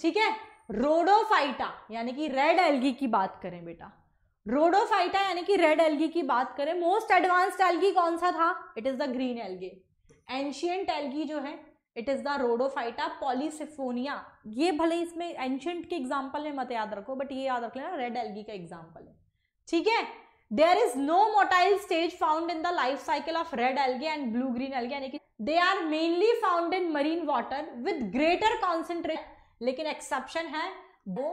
[SPEAKER 1] ठीक है रोडोफाइटा यानी कि रेड एल्गी की बात करें बेटा रोडोफाइटा यानी कि रेड एल्गी की बात करें मोस्ट एडवांस्ड एल्गी कौन सा था it is the green algae ancient algae जो है it is the Rhodophyta Polysiphonia ये भले इसमें एंशियंट के एग्जाम्पल में मत याद रखो बट ये याद रख लेना रेड एल्गी का एग्जाम्पल है ठीक है there is no motile stage found in the life cycle of red algae and blue green algae यानी कि they are mainly found in marine water with greater concentrate लेकिन एक्सेप्शन है वो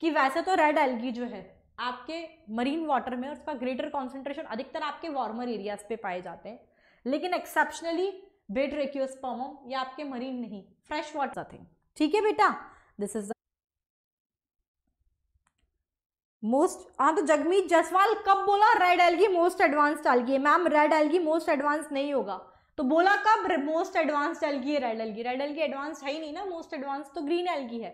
[SPEAKER 1] कि वैसे तो रेड एल्गी जो है आपके मरीन वाटर में उसका ग्रेटर कॉन्सेंट्रेशन अधिकतर आपके वार्मर एरियाज पे पाए जाते हैं लेकिन एक्सेप्शनली बेड रेक्योस्पर्मम या आपके मरीन नहीं फ्रेश वाटर थिंग ठीक है बेटा दिस इज मोस्ट हाँ तो जगमीत जसवाल कब बोला रेड एलगी मोस्ट एडवांस्ड है ma'am red algae most advance नहीं होगा तो बोला कब मोस्ट एडवांस्ड एलगी है red algae red algae advance है ही नहीं ना मोस्ट एडवांस तो ग्रीन एलगी है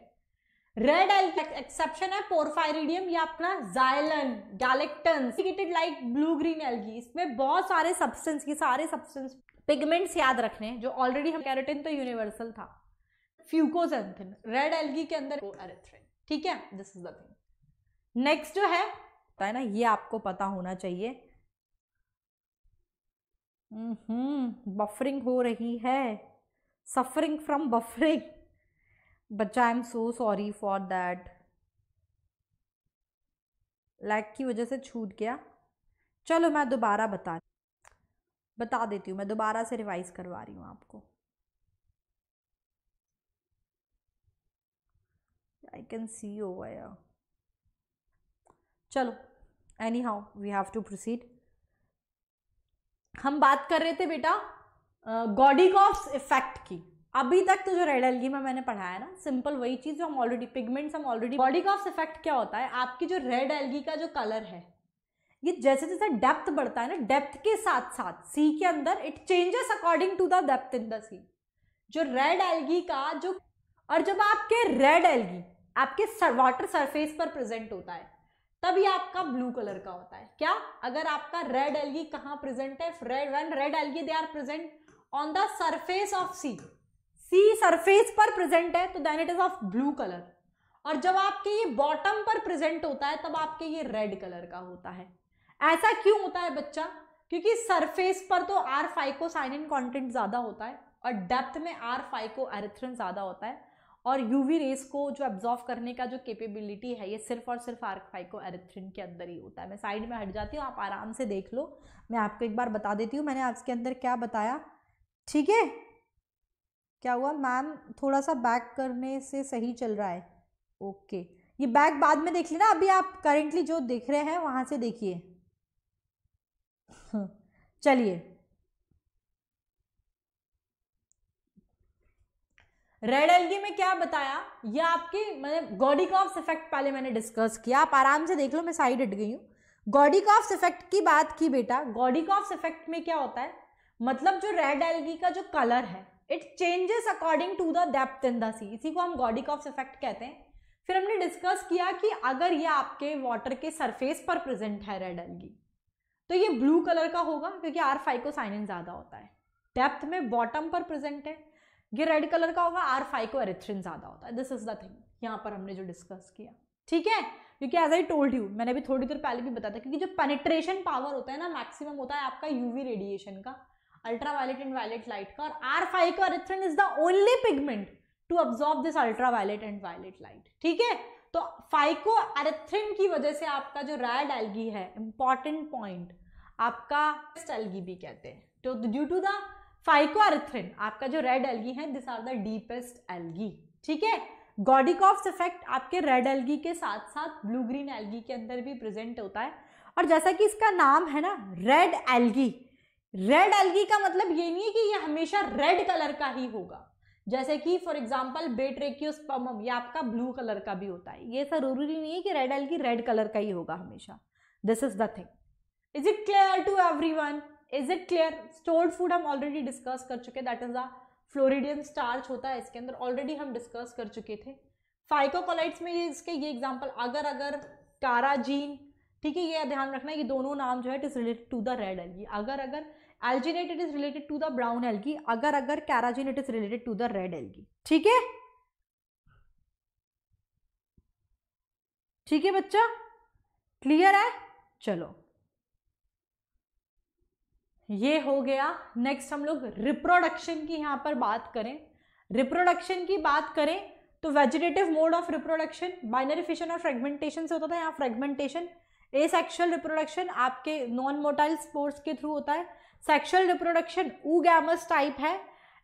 [SPEAKER 1] रेड एक्सेप्शन है पोरफायरिडियम या अपना जाइलन डायलेक्टन लाइक ब्लू ग्रीन एल्गी इसमें बहुत सारे सब्सटेंस ये सारे सब्सटेंस पिगमेंट्स याद रखने जो ऑलरेडी हम कैरेटिन तो यूनिवर्सल था फ्यूकोजेंथिन रेड एल्गी के अंदर एरेथ्रिन ठीक है this is the thing next जो है है ना ये आपको पता होना चाहिए हम्म बफरिंग हो रही है सफरिंग फ्रॉम बफरिंग बच्चा I am so sorry for that lag की वजह से छूट गया चलो मैं दोबारा बता बता देती हूँ मैं दोबारा से रिवाइज़ करवा रही हूँ आपको आई कैन सी ओ आया चलो anyhow we have to proceed हम बात कर रहे थे बेटा गॉडिकॉफ्स इफेक्ट की अभी तक तो जो रेड एलगी में मैंने पढ़ाया है ना सिंपल वही चीज़ जो हम ऑलरेडी पिगमेंट्स हम ऑलरेडी बॉडी कॉफ्स इफेक्ट क्या होता है आपकी जो रेड एलगी का जो कलर है ये जैसे जैसे डेप्थ बढ़ता है ना डेप्थ के साथ साथ सी के अंदर it changes according to the depth in the sea जो रेड एलगी का जो और जब आपके रेड एलगी आपके सर, वाटर सरफेस पर प्रेजेंट होता है तब ये आपका ब्लू कलर का होता है क्या अगर आपका रेड एलगी कहाँ प्रेजेंट है red one red algae they are present on the surface of sea sea surface पर प्रेजेंट है तो then it is of blue colour और जब आपके ये बॉटम पर प्रेजेंट होता है तब आपके ये रेड कलर का होता है ऐसा क्यों होता है बच्चा क्योंकि सरफेस पर तो आर फाइकोसाइनिन कंटेंट ज़्यादा होता है और डेप्थ में आर फाइको एरिथ्रिन ज़्यादा होता है और यूवी रेस को जो एब्जॉर्व करने का जो कैपेबिलिटी है ये सिर्फ और सिर्फ आर फाइको एरिथ्रिन के अंदर ही होता है मैं साइड में हट जाती हूँ आप आराम से देख लो मैं आपको एक बार बता देती हूँ मैंने आज के अंदर क्या बताया ठीक है क्या हुआ मैम थोड़ा सा बैक करने से सही चल रहा है ओके ये बैक बाद में देख लेना अभी आप करेंटली जो देख रहे हैं वहाँ से देखिए हाँ, चलिए रेड एलगी में क्या बताया ये आपकी मैंने गॉडिकॉफ्स इफेक्ट पहले मैंने डिस्कस किया आप आराम से देख लो मैं साइड हट गई हूँ गॉडिकॉफ्स इफेक्ट की बात की बेटा गॉडिकॉफ्स इफेक्ट में क्या होता है मतलब जो रेड एलगी का जो कलर है it changes according to the depth in the sea इसी को हम गॉडिक ऑफ इफेक्ट कहते हैं फिर हमने डिस्कस किया कि अगर ये आपके वाटर के सरफेस पर प्रेजेंट है रेड एल्गी तो ये ब्लू कलर का होगा क्योंकि आर फाइकोसाइनिन ज़्यादा होता है डेप्थ में बॉटम पर प्रेजेंट है ये रेड कलर का होगा आर फाइको एरिथ्रिन ज़्यादा होता है दिस इज द थिंग यहाँ पर हमने जो डिस्कस किया ठीक है क्योंकि एज आई टोल्ड यू मैंने भी थोड़ी देर पहले भी बताया था क्योंकि जो पेनिट्रेशन पावर होता है ना मैक्सिमम होता है आपका यूवी रेडिएशन का ultraviolet and violet light ka aur r phi ka erythrin is the only pigment to absorb this ultraviolet and violet light ठीक है तो फाइको एरेथ्रिन की वजह से आपका जो रेड एल्गी है इंपॉर्टेंट पॉइंट आपका एल्गी भी कहते हैं तो due to the phycoerythrin आपका जो रेड एल्गी है this are the deepest algae ठीक है गॉडिकॉफ्स इफेक्ट आपके रेड एल्गी के साथ साथ ब्लू ग्रीन एल्गी के अंदर भी प्रेजेंट होता है और जैसा कि इसका नाम है ना रेड एल्गी रेड एल्गी का मतलब ये नहीं है कि ये हमेशा रेड कलर का ही होगा जैसे कि फॉर एग्जाम्पल बेट्रेक्यूस्पम ये आपका ब्लू कलर का भी होता है ये जरूरी नहीं है कि रेड एल्गी रेड कलर का ही होगा हमेशा this is the thing is it clear to everyone is it clear stored food हम ऑलरेडी डिस्कस कर चुके that is a floridean starch होता है इसके अंदर ऑलरेडी हम डिस्कस कर चुके थे फाइकोकोलाइट्स में इसके ये एग्जाम्पल अगर अगर काराजीन ठीक है ये ध्यान रखना ये दोनों नाम जो है it is related to the red algae agar agar alginate it is related to the brown algae agar agar carrageenan it is related to the red algae ठीक है ठीक है बच्चा क्लियर है चलो ये हो गया नेक्स्ट हम लोग रिप्रोडक्शन की यहां पर बात करें रिप्रोडक्शन की बात करें तो vegetative mode of reproduction binary fission और फ्रेगमेंटेशन से होता था यहाँ फ्रेगमेंटेशन ए सेक्शुअल रिप्रोडक्शन आपके नॉन मोटाइल स्पोर्ट्स के थ्रू होता है सेक्शुअल रिप्रोडक्शन ऊगैमस टाइप है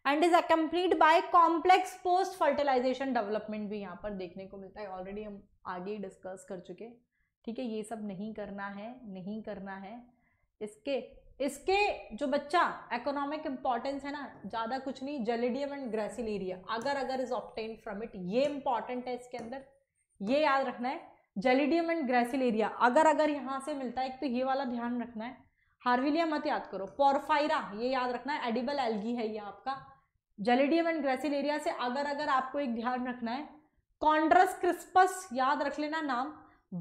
[SPEAKER 1] and is accomplished by complex post fertilisation development भी यहाँ पर देखने को मिलता है ऑलरेडी हम आगे ही डिस्कस कर चुके ठीक है ये सब नहीं करना है नहीं करना है इसके इसके जो बच्चा इकोनॉमिक इंपॉर्टेंस है ना ज़्यादा कुछ नहीं gelidium and gracilaria agar agar is obtained from it ये इंपॉर्टेंट है इसके अंदर ये याद रखना है जेलिडियम एंड ग्रेसिल एरिया अगर अगर यहाँ से मिलता है एक तो ये वाला ध्यान रखना है हार्विलिया मत याद करो पोरफाइरा ये याद रखना है एडिबल एल्गी है ये आपका जेलिडियम एंड ग्रेसिल एरिया से अगर अगर आपको एक ध्यान रखना है कॉन्ड्रस क्रिस्पस याद रख लेना नाम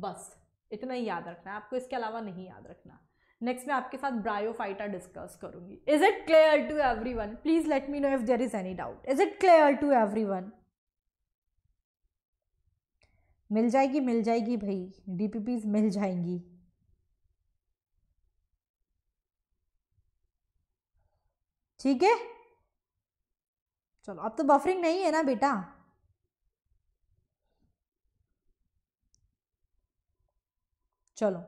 [SPEAKER 1] बस इतना ही याद रखना है आपको इसके अलावा नहीं याद रखना नेक्स्ट मैं आपके साथ ब्रायोफाइटा डिस्कस करूंगी is it clear to everyone please let me know if there is any doubt is it clear to everyone मिल जाएगी मिल जाएगी भाई डी मिल जाएंगी ठीक है चलो अब तो बफरिंग नहीं है ना बेटा चलो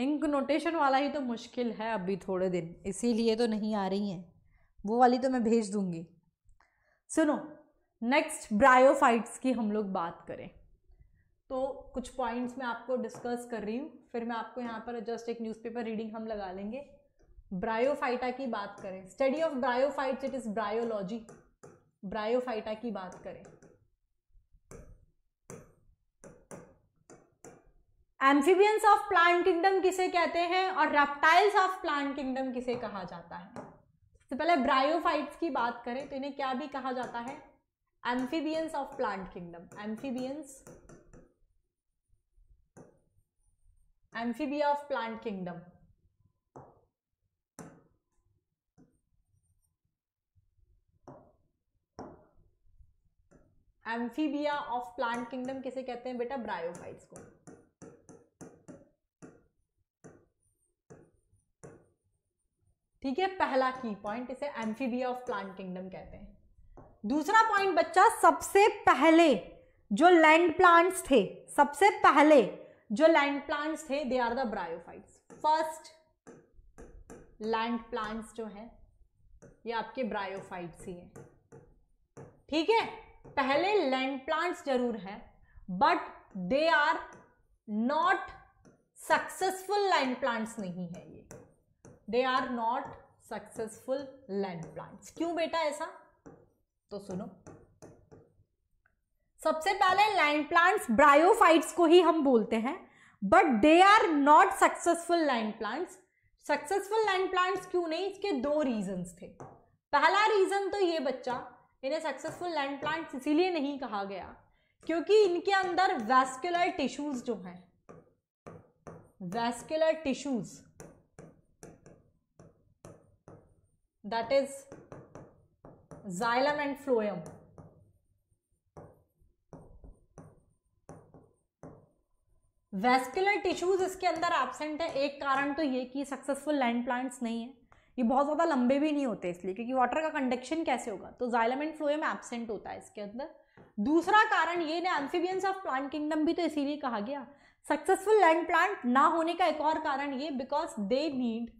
[SPEAKER 1] इंक नोटेशन वाला ही तो मुश्किल है अभी थोड़े दिन इसीलिए तो नहीं आ रही हैं वो वाली तो मैं भेज दूंगी सुनो नेक्स्ट ब्रायोफाइट्स की हम लोग बात करें तो कुछ पॉइंट्स मैं आपको डिस्कस कर रही हूँ फिर मैं आपको यहाँ पर जस्ट एक न्यूज़पेपर रीडिंग हम लगा लेंगे ब्रायोफाइटा की बात करें study of bryophytes it is bryology bryophyta की बात करें एम्फीबियंस ऑफ प्लांट किंगडम किसे कहते हैं और रेप्टाइल्स ऑफ प्लांट किंगडम किसे कहा जाता है सबसे पहले ब्रायोफाइट्स की बात करें तो इन्हें क्या भी कहा जाता है amphibians of plant kingdom amphibians amphibia of plant kingdom amphibia of plant kingdom किसे कहते हैं बेटा ब्रायोफाइट्स को ठीक है पहला की पॉइंट इसे एम्फीबिया ऑफ प्लांट किंगडम कहते हैं दूसरा पॉइंट बच्चा सबसे पहले जो लैंड प्लांट्स थे सबसे पहले जो लैंड प्लांट्स थे they are the bryophytes first land plants जो हैं ये आपके ब्रायोफाइट्स ही हैं ठीक है पहले लैंड प्लांट्स जरूर हैं but they are not successful land plants नहीं है ये they are not successful land plants क्यों बेटा ऐसा तो सुनो सबसे पहले लैंड प्लांट्स ब्रायोफाइट्स को ही हम बोलते हैं but they are not successful land plants successful land plants क्यों नहीं इसके दो रीजंस थे पहला रीजन तो ये बच्चा इन्हें सक्सेसफुल लैंड प्लांट्स इसीलिए नहीं कहा गया क्योंकि इनके अंदर वैस्कुलर टिश्यूज जो हैं vascular tissues that is xylem and phloem. Vascular tissues इसके अंदर एबसेंट है एक कारण तो ये कि सक्सेसफुल लैंड प्लांट्स नहीं है ये बहुत ज़्यादा लंबे भी नहीं होते इसलिए क्योंकि वाटर का कंडक्शन कैसे होगा तो जाइलम एंड फ्लोएम एबसेंट होता है इसके अंदर दूसरा कारण ये ना एम्फीबियंस ऑफ प्लांट किंगडम भी तो इसीलिए कहा गया सक्सेसफुल लैंड प्लांट ना होने का एक और कारण ये बिकॉज दे नीड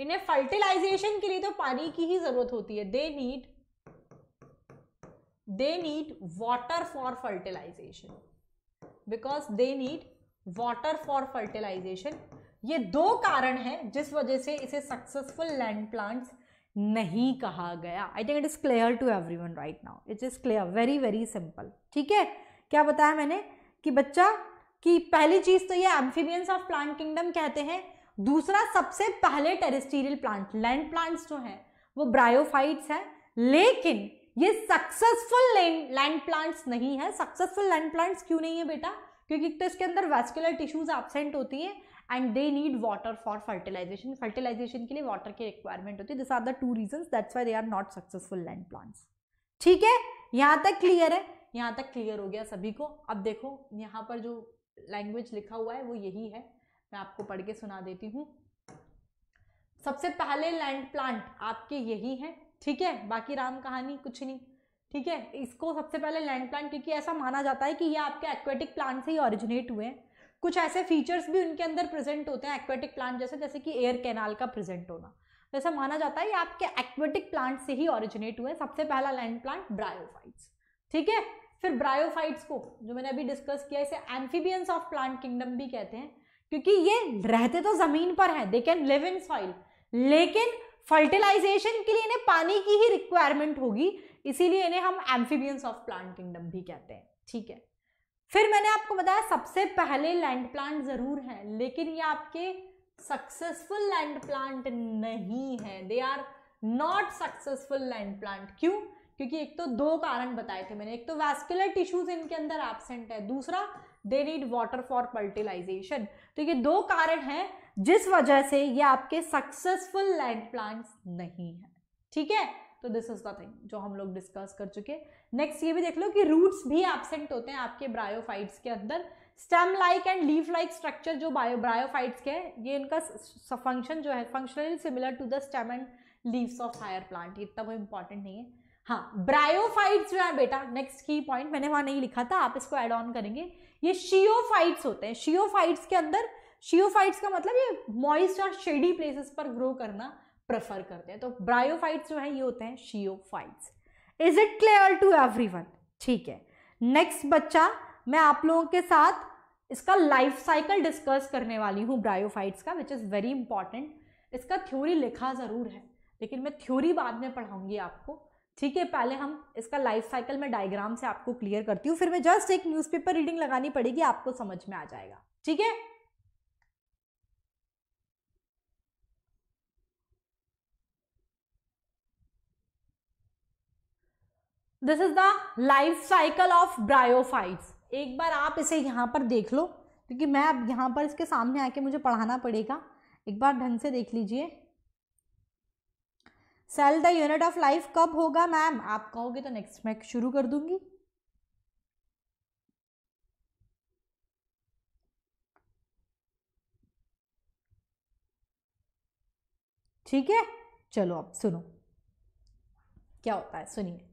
[SPEAKER 1] इन्हें फर्टिलाइजेशन के लिए तो पानी की ही जरूरत होती है they need they need water for fertilisation because they need water for fertilisation ये दो कारण हैं जिस वजह से इसे सक्सेसफुल लैंड प्लांट्स नहीं कहा गया I think it is clear to everyone right now it is clear very very simple ठीक है क्या बताया मैंने कि बच्चा कि पहली चीज तो ये एम्फीबियंस ऑफ प्लांट किंगडम कहते हैं दूसरा सबसे पहले टेरेस्टीरियल प्लांट लैंड प्लांट्स जो हैं वो ब्रायोफाइट्स हैं लेकिन ये सक्सेसफुल लैंड प्लांट्स नहीं है सक्सेसफुल लैंड प्लांट्स क्यों नहीं है बेटा क्योंकि तो इसके अंदर वेस्कुलर टिश्यूज एबसेंट होती हैं and they need water for fertilisation fertilisation के लिए वाटर की रिक्वायरमेंट होती है this are the two reason that's why they are not successful land plants ठीक है यहाँ तक क्लियर है यहाँ तक क्लियर हो गया सभी को अब देखो यहाँ पर जो लैंग्वेज लिखा हुआ है वो यही है मैं आपको पढ़ के सुना देती हूँ सबसे पहले लैंड प्लांट आपके यही है ठीक है बाकी राम कहानी कुछ नहीं ठीक है इसको सबसे पहले लैंड प्लांट क्योंकि ऐसा माना जाता है कि ये आपके एक्वेटिक प्लांट से ही ऑरिजिनेट हुए हैं कुछ ऐसे फीचर्स भी उनके अंदर प्रेजेंट होते हैं एक्वेटिक प्लांट जैसे जैसे कि एयर कैनाल का प्रेजेंट होना वैसा माना जाता है ये आपके एक्वेटिक प्लांट से ही ऑरिजिनेट हुए सबसे पहला लैंड प्लांट ब्रायोफाइट्स ठीक है फिर ब्रायोफाइट्स को जो मैंने अभी डिस्कस किया इसे एम्फीबियंस ऑफ प्लांट किंगडम भी कहते हैं क्योंकि ये रहते तो जमीन पर है they can live in soil लेकिन फर्टिलाइजेशन के लिए इन्हें पानी की ही रिक्वायरमेंट होगी इसीलिए इन्हें हम एम्फीबियंस ऑफ प्लांट किंगडम भी कहते हैं ठीक है फिर मैंने आपको बताया सबसे पहले लैंड प्लांट जरूर हैं लेकिन ये आपके सक्सेसफुल लैंड प्लांट नहीं है they are not successful land plant क्यों क्योंकि एक तो दो कारण बताए थे मैंने एक तो वैस्कुलर टिश्यूज इनके अंदर एबसेंट है दूसरा they need water for fertilisation तो ये दो कारण हैं जिस वजह से ये आपके सक्सेसफुल लैंड प्लांट्स नहीं है ठीक है तो दिस इज द थिंग जो हम लोग डिस्कस कर चुके नेक्स्ट ये भी देख लो कि रूट्स भी एबसेंट होते हैं आपके ब्रायोफाइट्स के अंदर stem like and leaf like structure जो बायो ब्रायोफाइट्स के हैं ये इनका फंक्शन जो है functionally similar to the stem and leaves of higher plant इतना कोई इंपॉर्टेंट नहीं है हाँ ब्रायोफाइट्स जो है बेटा नेक्स्ट की पॉइंट मैंने वहां नहीं लिखा था आप इसको एड ऑन करेंगे ये शियोफाइट्स होते हैं शियोफाइट्स के अंदर शियोफाइट्स का मतलब ये मॉइस्ट और शेडी प्लेसेस पर ग्रो करना प्रेफर करते हैं तो ब्रायोफाइट्स जो है ये होते हैं sciophytes is it clear to every ठीक है नेक्स्ट बच्चा मैं आप लोगों के साथ इसका लाइफ साइकिल डिस्कस करने वाली हूँ ब्रायोफाइट्स का विच इज़ वेरी इंपॉर्टेंट इसका थ्योरी लिखा ज़रूर है लेकिन मैं थ्योरी बाद में पढ़ाऊंगी आपको ठीक है पहले हम इसका लाइफ साइकिल में डायग्राम से आपको क्लियर करती हूँ फिर मैं जस्ट एक न्यूज़पेपर रीडिंग लगानी पड़ेगी आपको समझ में आ जाएगा ठीक है this is the life cycle of bryophytes एक बार आप इसे यहां पर देख लो क्योंकि मैं अब यहां पर इसके सामने आके मुझे पढ़ाना पड़ेगा एक बार ढंग से देख लीजिए cell the unit of life कब होगा मैम आप कहोगे तो नेक्स्ट मैं शुरू कर दूंगी ठीक है चलो अब सुनो क्या होता है सुनिए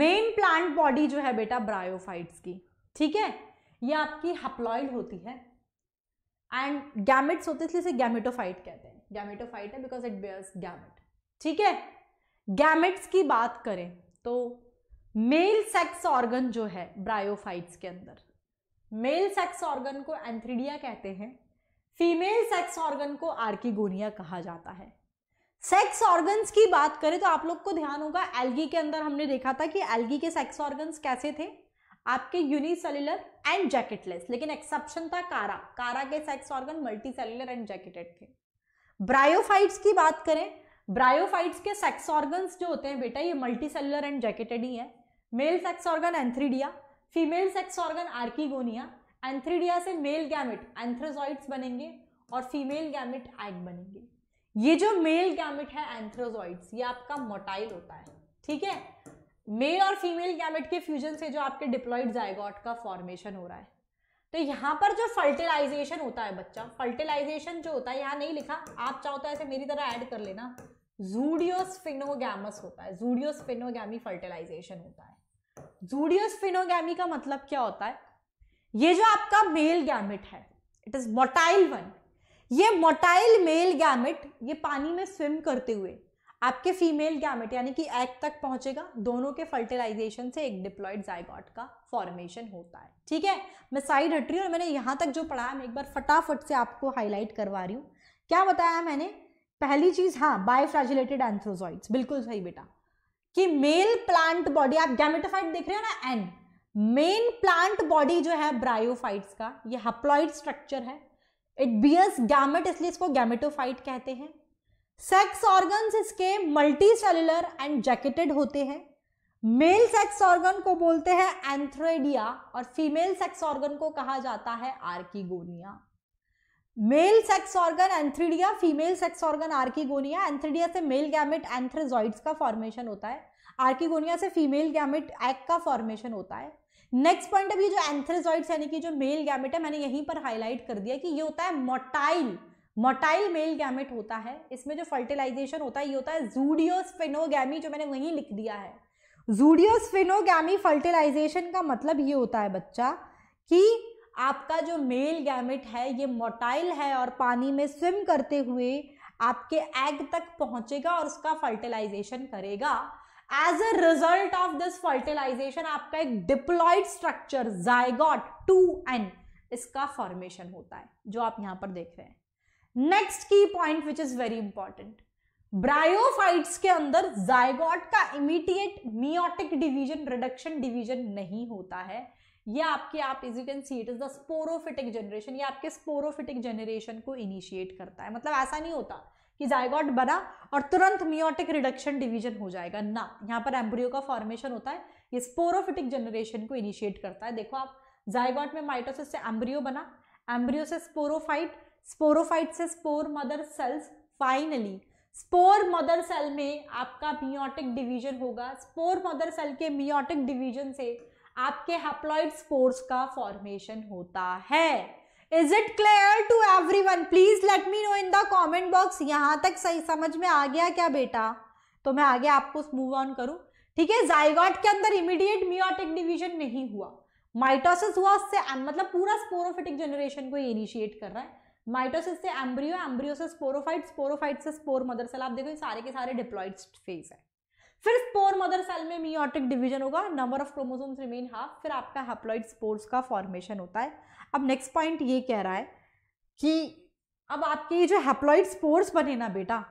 [SPEAKER 1] मेन प्लांट बॉडी जो है बेटा ब्रायोफाइट्स की ठीक है ये आपकी हप्लॉइड होती है एंड गैमिट्स होते इसलिए इसे गैमेटोफाइट कहते हैं गैमेटोफाइट है बिकॉज इट बेयर्स गैमिट ठीक है गैमिट्स की बात करें तो मेल सेक्स ऑर्गन जो है ब्रायोफाइट्स के अंदर मेल सेक्स ऑर्गन को एंथ्रीडिया कहते हैं फीमेल सेक्स ऑर्गन को आर्कीगोनिया कहा जाता है सेक्स ऑर्गन्स की बात करें तो आप लोग को ध्यान होगा एल्गी के अंदर हमने देखा था कि एल्गी के सेक्स ऑर्गन्स कैसे थे आपके यूनिसेलुलर एंड जैकेटलेस लेकिन एक्सेप्शन था कारा कारा के sex organ multicellular and jacketed थे ब्रायोफाइट्स की बात करें ब्रायोफाइट्स के सेक्स ऑर्गन्स जो होते हैं बेटा ये मल्टी सेल्युलर एंड जैकेटेड ही है male sex organ antheridia female sex organ archegonia antheridia से मेल गैमिट एंथ्रोजॉइड्स बनेंगे और फीमेल गैमिट एग बनेंगे ये जो मेल गैमिट है एंथ्रोजॉइड्स ये आपका मोटाइल होता है ठीक है मेल और फीमेल गैमेट के फ्यूजन से जो आपके डिप्लॉइड जायगॉट का फॉर्मेशन हो रहा है तो यहाँ पर जो फर्टिलाइजेशन होता है बच्चा फर्टिलाइजेशन जो होता है यहाँ नहीं लिखा आप चाहो तो ऐसे मेरी तरह ऐड कर लेना जूडियोस्फिनोगैमस होता है जूडियोस्फिनोगैमी फर्टिलाइजेशन होता है जूडियोस्फिनोगैमी का मतलब क्या होता है ये जो आपका मेल गैमिट है इट इज मोटाइल वन ये मोटाइल मेल गैमिट ये पानी में स्विम करते हुए आपके फीमेल गैमेट यानी कि एग तक पहुंचेगा दोनों के फर्टिलाइजेशन से एक डिप्लॉयड जायगॉट का फॉर्मेशन होता है ठीक है मैं साइड हट रही हूँ और मैंने यहाँ तक जो पढ़ा है मैं एक बार फटाफट से आपको हाईलाइट करवा रही हूँ क्या बताया मैंने पहली चीज़ हाँ बायोफ्रेजुलेटेड एंथ्रोजॉइड बिल्कुल सही बेटा कि मेल प्लांट बॉडी आप गैमेटोफाइट देख रहे हो ना एन मेन प्लांट बॉडी जो है ब्रायोफाइट्स का ये हप्लॉइड स्ट्रक्चर है इट बियर्स गैमेट इसलिए इसको गैमेटोफाइट कहते हैं सेक्स ऑर्गन्स इसके मल्टी सेलुलर एंड जैकेटेड होते हैं मेल सेक्स ऑर्गन को बोलते हैं एंथ्रेडिया और फीमेल सेक्स ऑर्गन को कहा जाता है archegonia male sex organ antheridia female sex organ archegonia antheridia से मेल गैमेट एंथ्रेजॉइड्स का फॉर्मेशन होता है आर्कीगोनिया से फीमेल गैमेट एग का फॉर्मेशन होता है नेक्स्ट पॉइंट अब ये जो एंथ्रेजॉइड्स यानी कि जो मेल गैमेट है मैंने यहीं पर हाईलाइट कर दिया कि ये होता है मोटाइल मोटाइल मेल गैमेट होता है इसमें जो फर्टिलाइजेशन होता है ये होता है जूडियोस्फेनोगैमी जो मैंने वहीं लिख दिया है जूडियोस्फेनोगैमी फर्टिलाइजेशन का मतलब ये होता है बच्चा कि आपका जो मेल गैमेट है ये मोटाइल है और पानी में स्विम करते हुए आपके एग तक पहुंचेगा और उसका फर्टिलाइजेशन करेगा as a result of this fertilisation आपका एक diploid structure zygote two N इसका फॉर्मेशन होता है जो आप यहां पर देख रहे हैं नेक्स्ट की point which is very important bryophytes के अंदर जायगॉट का immediate meiotic division reduction division नहीं होता है ये आपके आप is you can see it is the sporophytic generation ये आपके स्पोरोफिटिक जनरेशन को इनिशिएट करता है मतलब ऐसा नहीं होता कि जायगॉट बना और तुरंत मियोटिक रिडक्शन डिवीजन हो जाएगा ना यहाँ पर एम्ब्रियो का फॉर्मेशन होता है ये स्पोरोफिटिक जनरेशन को इनिशिएट करता है देखो आप जायगॉट में माइटोसिस से एम्ब्रियो बना एम्ब्रियो से स्पोरोफाइट स्पोरोफाइट से spore mother cells finally spore mother cell में आपका मियोटिक डिवीजन होगा स्पोर मदर सेल के मियोटिक डिवीजन से आपके हेप्लॉइड स्पोर्स का फॉर्मेशन होता है is it clear to everyone please let me know in the comment box यहां तक सही समझ में आ गया क्या बेटा तो मैं आगे आपको मूव ऑन करूं ठीक है जाइगॉट के अंदर इमीडिएट मियोटिक डिवीजन नहीं हुआ माइटोसिस हुआ उससे मतलब पूरा स्पोरोफिटिक जनरेशन को इनिशिएट कर रहा है माइटोसिस से एम्ब्रियो एम्ब्रियो से स्पोरोफाइट स्पोरोफाइट से स्पोर मदर सेल आप देखो ये सारे के सारे डिप्लॉइड फेज है फिर स्पोर मदर सेल में मियोटिक डिवीजन होगा number of chromosomes remain half फिर आपका हैप्लॉइड स्पोर्स का फॉर्मेशन होता है अब नेक्स्ट पॉइंट ये कह रहा है कि अब आपके ये जो हैप्लॉइड स्पोर्स बने ना बेटा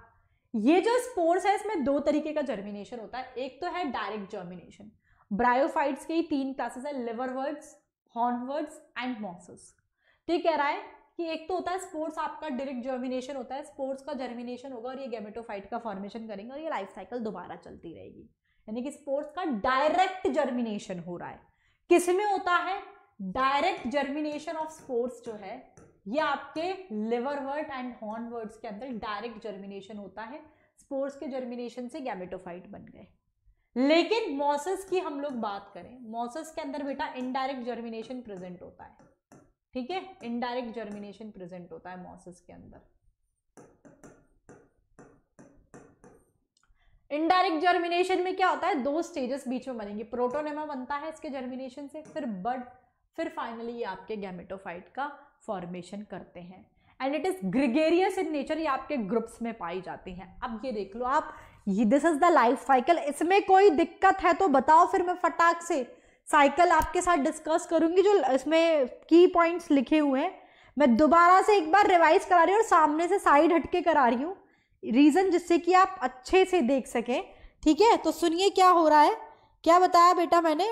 [SPEAKER 1] ये जो स्पोर्स है इसमें दो तरीके का जर्मिनेशन होता है एक तो है डायरेक्ट जर्मिनेशन ब्रायोफाइट्स के ही तीन क्लासेस है liver liverworts hornworts and mosses तो ये कह रहा है कि एक तो होता है स्पोर्ट्स आपका डायरेक्ट जर्मिनेशन होता है स्पोर्ट्स का जर्मिनेशन होगा और ये गेमेटोफाइट का फॉर्मेशन करेंगे और ये लाइफ साइकिल दोबारा चलती रहेगी यानी कि स्पोर्ट्स का डायरेक्ट जर्मिनेशन हो रहा है किस में होता है डायरेक्ट जर्मिनेशन ऑफ स्पोर्ट्स जो है ये आपके liverwort and hornwort के अंदर डायरेक्ट जर्मिनेशन होता है स्पोर्ट्स के जर्मिनेशन से गैमेटोफाइट बन गए लेकिन मॉसस की हम लोग बात करें मॉसस के अंदर बेटा इनडायरेक्ट जर्मिनेशन प्रेजेंट होता है ठीक है इनडायरेक्ट जर्मिनेशन प्रेजेंट होता है मॉसिस के अंदर इनडायरेक्ट जर्मिनेशन में क्या होता है दो स्टेजेस बीच में बनेंगे प्रोटोनेमा बनता है इसके जर्मिनेशन से फिर बर्ड फिर फाइनली ये आपके गैमेटोफाइट का फॉर्मेशन करते हैं and it is gregarious in nature ये आपके ग्रुप्स में पाई जाती हैं अब ये देख लो आप ये this is the life cycle इसमें कोई दिक्कत है तो बताओ फिर मैं फटाक से साइकिल आपके साथ डिस्कस करूंगी जो इसमें की पॉइंट्स लिखे हुए हैं मैं दोबारा से एक बार रिवाइज करा रही हूँ और सामने से साइड हटके करा रही हूँ रीज़न जिससे कि आप अच्छे से देख सकें ठीक है तो सुनिए क्या हो रहा है क्या बताया बेटा मैंने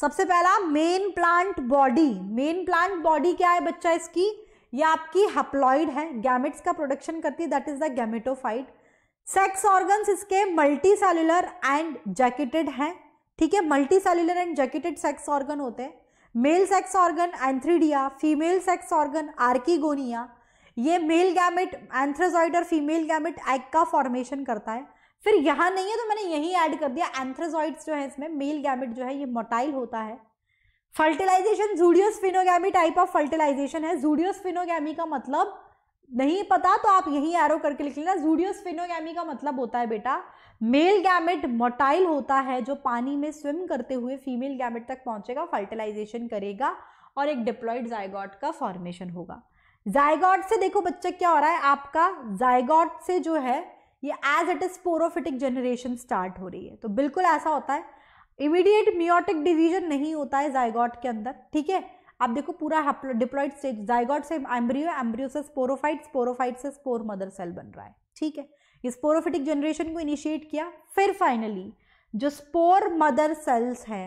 [SPEAKER 1] सबसे पहला main plant body main plant body क्या है बच्चा इसकी ये आपकी हप्लॉइड है गैमेट्स का प्रोडक्शन करती है that is the gametophyte sex organs इसके मल्टी सेलुलर एंड जैकेटेड हैं ठीक है multicellular and jacketed sex organ होते हैं male sex organ antheridia female sex organ archegonia ये मेल गैमेट एंथ्रेजॉइड और फीमेल गैमेट एग का फॉर्मेशन करता है फिर यहाँ नहीं है तो मैंने यही ऐड कर दिया एंथ्रेजॉइड्स जो है इसमें मेल गैमेट जो है ये मोटाइल होता है फर्टिलाइजेशन जूडियोस फिनोगैमी टाइप ऑफ फर्टिलाइजेशन है जूडियोस फिनोगैमी का मतलब नहीं पता तो आप यही एरो करके लिख लेना जूडियोस फिनोगैमी का मतलब होता है बेटा मेल गैमेट मोटाइल होता है जो पानी में स्विम करते हुए फीमेल गैमेट तक पहुंचेगा फर्टिलाइजेशन करेगा और एक डिप्लॉयड जायगॉट का फॉर्मेशन होगा जायगॉट से देखो बच्चा क्या हो रहा है आपका जायगॉट से जो है ये as it is sporophytic generation start हो रही है तो बिल्कुल ऐसा होता है इमीडिएट मियोटिक डिवीजन नहीं होता है जायगॉट के अंदर ठीक है आप देखो पूरा डिप्लॉइड स्टेज जायगॉट से एम्ब्रियो एम्ब्रियो से स्पोरोफाइट स्पोरोफाइट से स्पोर मदर सेल बन रहा है ठीक है ये स्पोरोफिटिक जनरेशन को इनिशिएट किया फिर फाइनली जो स्पोर मदर सेल्स हैं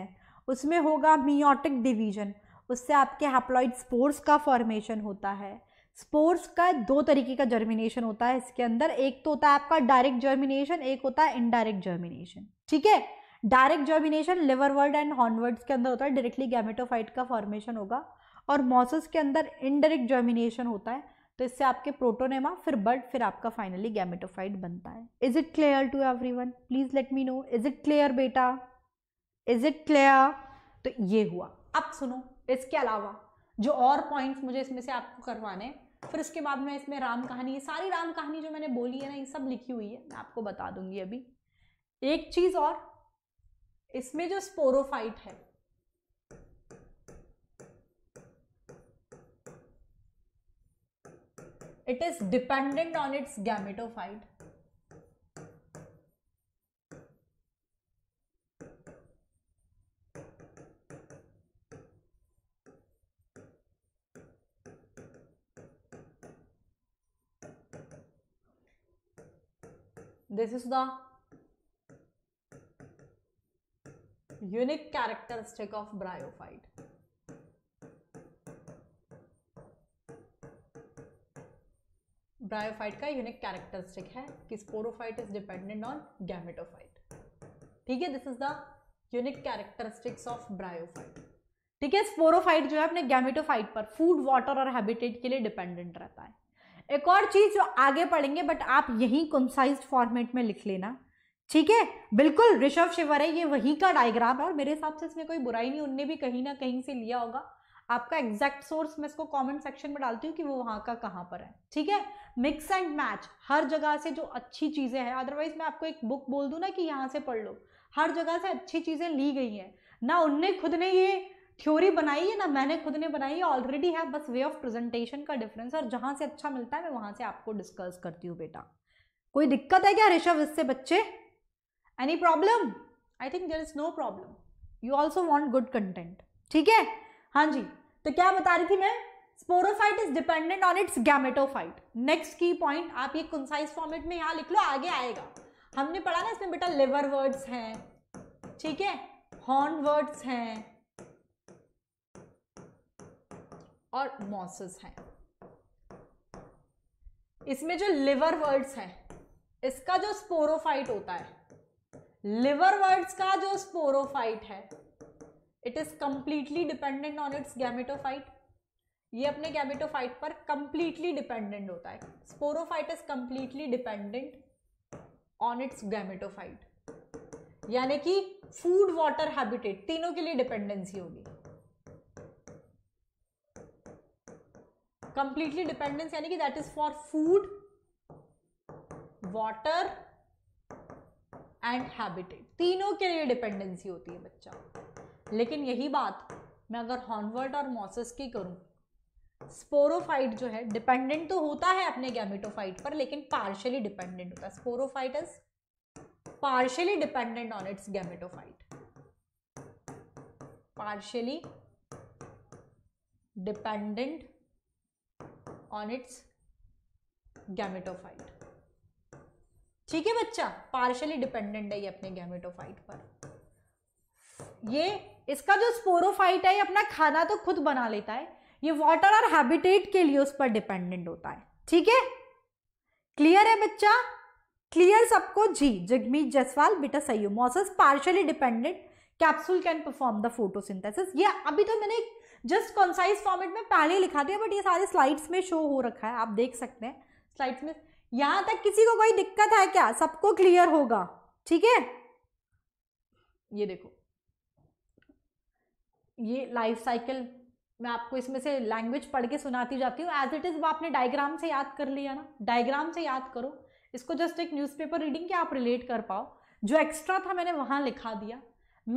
[SPEAKER 1] उसमें होगा मियोटिक डिवीजन उससे आपके हैप्लॉइड स्पोर्स का फॉर्मेशन होता है स्पोर्स का दो तरीके का जर्मिनेशन होता है इसके अंदर एक तो होता है आपका डायरेक्ट जर्मिनेशन एक होता है इनडायरेक्ट जर्मिनेशन ठीक है direct germination liverwort and hornworts के अंदर होता है डायरेक्टली गैमेटोफाइट का फॉर्मेशन होगा और मॉसस के अंदर इनडायरेक्ट जर्मिनेशन होता है तो इससे आपके प्रोटोनेमा फिर बर्ड फिर आपका फाइनली गैमेटोफाइट बनता है is it clear to everyone please let me know is it clear बेटा इज इट क्लियर तो ये हुआ अब सुनो इसके अलावा जो और पॉइंट्स मुझे इसमें से आपको करवाने फिर उसके बाद में इसमें राम कहानी सारी राम कहानी जो मैंने बोली है ना ये सब लिखी हुई है मैं आपको बता दूंगी अभी एक चीज़ और इसमें जो स्पोरोफाइट है It is dependent on its gametophyte. This is the unique characteristic of bryophyte. Bryophyte का यूनिक कैरेक्टरिस्टिक है कि sporophyte is dependent on gametophyte ठीक है this is the unique characteristics of bryophyte ठीक है स्पोरोफाइट जो है अपने गैमेटोफाइट पर फूड वाटर और हैबिटेट के लिए डिपेंडेंट रहता है एक और चीज जो आगे पढ़ेंगे बट आप यही कंसाइज फॉर्मेट में लिख लेना ठीक है बिल्कुल ऋषभ शिवर है ये वही का डायग्राम है और मेरे हिसाब से इसमें कोई बुराई नहीं उनने भी कहीं ना कहीं से लिया होगा आपका एग्जैक्ट सोर्स मैं इसको कमेंट सेक्शन में डालती हूँ कि वो वहाँ का कहाँ पर है ठीक है मिक्स एंड मैच हर जगह से जो अच्छी चीज़ें हैं अदरवाइज मैं आपको एक बुक बोल दूँ ना कि यहाँ से पढ़ लो हर जगह से अच्छी चीज़ें ली गई हैं ना उनने खुद ने ये थ्योरी बनाई है ना मैंने खुद ने बनाई है ऑलरेडी है बस वे ऑफ प्रेजेंटेशन का डिफरेंस और जहाँ से अच्छा मिलता है मैं वहाँ से आपको डिस्कस करती हूँ बेटा कोई दिक्कत है क्या ऋषभ इससे बच्चे any problem I think there is no problem you also want good content ठीक है हाँ जी तो क्या बता रही थी मैं sporophyte is dependent on its gametophyte next की पॉइंट आप ये कंसाइज फॉर्मेट में यहाँ लिख लो आगे आएगा हमने पढ़ा ना इसमें बेटा लिवर वर्ड्स हैं ठीक है हॉर्न वर्ड्स हैं और मॉसेस हैं इसमें जो लिवर वर्ड्स हैं इसका जो स्पोरोफाइट होता है लिवर वर्ड्स का जो स्पोरोफाइट है it is completely dependent on its gametophyte ये अपने गैमेटोफाइट पर कंप्लीटली डिपेंडेंट होता है sporophyte is completely dependent on its gametophyte यानी कि फूड वाटर हैबिटेट तीनों के लिए डिपेंडेंसी होगी कंप्लीटली डिपेंडेंस यानी कि that is for food water and habitat तीनों के लिए डिपेंडेंसी होती है बच्चा लेकिन यही बात मैं अगर हॉनवर्ट और मॉसिस की करूं स्पोरोफाइट जो है डिपेंडेंट तो होता है अपने गैमेटोफाइट पर लेकिन पार्शियली डिपेंडेंट होता है sporophyte is partially dependent on its gametophyte partially dependent on its gametophyte ठीक है बच्चा पार्शियली डिपेंडेंट है ये अपने गैमेटोफाइट पर ये इसका जो स्पोरोफाइट है ये अपना खाना तो खुद बना लेता है ये वाटर और हैबिटेट के लिए उस पर डिपेंडेंट होता है ठीक है क्लियर है बच्चा क्लियर सबको जी जगमीत जसवाल बेटा सही mosses partially dependent capsule can perform the photosynthesis ये अभी तो मैंने जस्ट कॉन्साइज फॉर्मेट में पहले लिखा दिया बट ये सारे स्लाइड्स में शो हो रखा है आप देख सकते हैं स्लाइड्स में यहां तक किसी को कोई दिक्कत है क्या सबको क्लियर होगा ठीक है ये देखो ये लाइफ साइकिल मैं आपको इसमें से लैंग्वेज पढ़ के सुनाती जाती हूँ एज इट इज़ वो आपने डायग्राम से याद कर लिया ना डायग्राम से याद करो इसको जस्ट एक न्यूज़पेपर रीडिंग के आप रिलेट कर पाओ जो एक्स्ट्रा था मैंने वहाँ लिखा दिया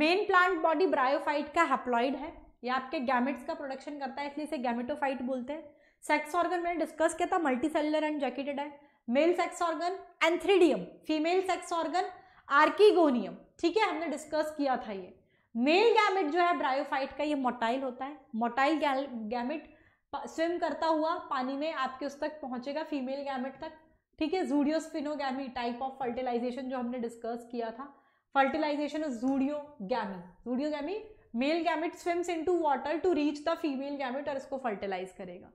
[SPEAKER 1] मेन प्लांट बॉडी ब्रायोफाइट का हैप्लॉइड है ये आपके गैमेट्स का प्रोडक्शन करता है इसलिए इसे गैमेटोफाइट बोलते हैं सेक्स ऑर्गन मैंने डिस्कस किया था मल्टी सेलर एंड जैकेटेड है male sex organ antheridium female sex organ archegonium ठीक है हमने डिस्कस किया था ये मेल गैमिट जो है ब्रायोफाइट का ये मोटाइल होता है मोटाइल गैमिट स्विम करता हुआ पानी में आपके उस तक पहुंचेगा फीमेल गैमिट तक ठीक है zooidogamy type of fertilization जो हमने डिस्कस किया था fertilization of zooidogamy zooidogamy male gamete swims into water to reach the female gamete और इसको फर्टिलाइज करेगा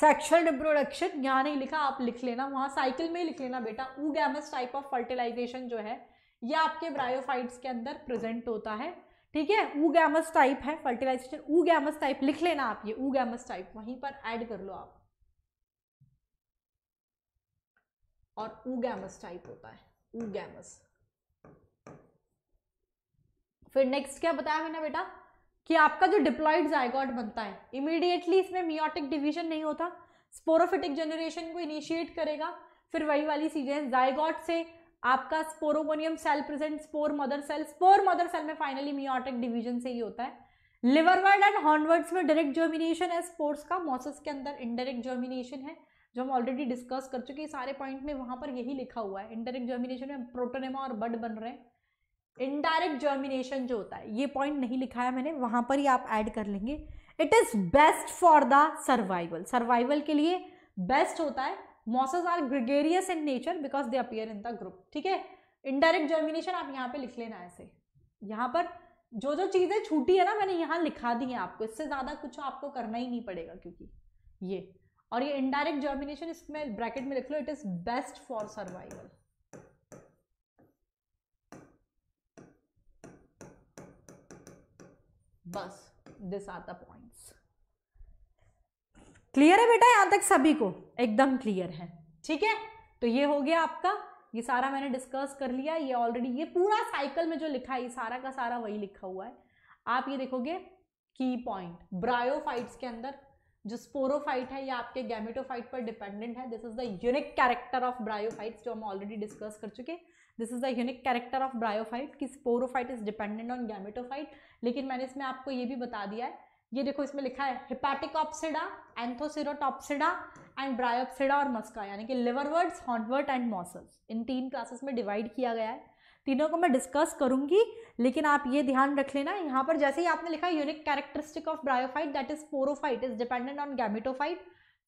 [SPEAKER 1] सेक्शुअल रिप्रोडक्शन यहाँ नहीं लिखा आप लिख लेना वहाँ साइकिल में ही लिख लेना बेटा ऊ गैमस टाइप ऑफ फर्टिलाइजेशन जो है ये आपके ब्रायोफाइट्स के अंदर प्रेजेंट होता है ठीक है ऊ गैमस टाइप है फर्टिलाइजेशन ऊ गैमस टाइप लिख लेना आप ये ऊ गैमस टाइप वहीं पर ऐड कर लो आप और ऊ गैमस टाइप होता है ऊ गैमस फिर नेक्स्ट क्या बताया मैंने बेटा कि आपका जो डिप्लॉइड जायगॉट बनता है इमीडिएटली इसमें मियोटिक डिवीजन नहीं होता स्पोरोफिटिक जनरेशन को इनिशिएट करेगा फिर वही वाली चीजें जायगॉट से आपका sporogonium cell present spore mother cell spore mother cell में फाइनली मियोटिक डिवीजन से ही होता है लिवरवर्ड एंड हॉर्नवर्ड्स में डायरेक्ट जर्मिनेशन है स्पोर्ट्स का मॉसस के अंदर इनडायरेक्ट जर्मिनेशन है जो हम ऑलरेडी डिस्कस कर चुके हैं सारे पॉइंट में वहां पर यही लिखा हुआ है इनडायरेक्ट जर्मिनेशन में प्रोटोनेमा और बड बन रहे हैं इनडायरेक्ट जर्मिनेशन जो होता है ये पॉइंट नहीं लिखा है मैंने वहां पर ही आप ऐड कर लेंगे it is best for the survival survival के लिए बेस्ट होता है mosses are gregarious in nature because they appear in the group ठीक है इनडायरेक्ट जर्मिनेशन आप यहाँ पे लिख लेना ऐसे यहाँ पर जो जो चीज़ें छूटी है ना मैंने यहाँ लिखा दी है आपको इससे ज़्यादा कुछ आपको करना ही नहीं पड़ेगा क्योंकि ये और ये इनडायरेक्ट जर्मिनेशन इसमें ब्रैकेट में लिख लो it is best for survival बस this are the point clear है बेटा यहाँ तक सभी को एकदम क्लियर है ठीक है तो ये हो गया आपका ये सारा मैंने डिस्कस कर लिया ये ऑलरेडी ये पूरा साइकिल में जो लिखा है सारा का सारा वही लिखा हुआ है आप ये देखोगे की पॉइंट ब्रायोफाइट्स के अंदर जो स्पोरोफाइट है ये आपके गैमेटोफाइट पर डिपेंडेंट है this is the unique character of bryophytes जो हम ऑलरेडी डिस्कस कर चुके this is the unique character of bryophyte कि sporophyte is dependent on gametophyte लेकिन मैंने इसमें आपको ये भी बता दिया है ये देखो इसमें लिखा है hepaticopsida anthocerotopsida and bryopsida और मस्का यानी कि लिवरवर्ड्स हॉर्नवर्ट एंड मॉसल्स इन तीन क्लासेस में डिवाइड किया गया है तीनों को मैं डिस्कस करूंगी लेकिन आप ये ध्यान रख लेना यहाँ पर जैसे ही आपने लिखा unique characteristic of bryophyte that is sporophyte is dependent on gametophyte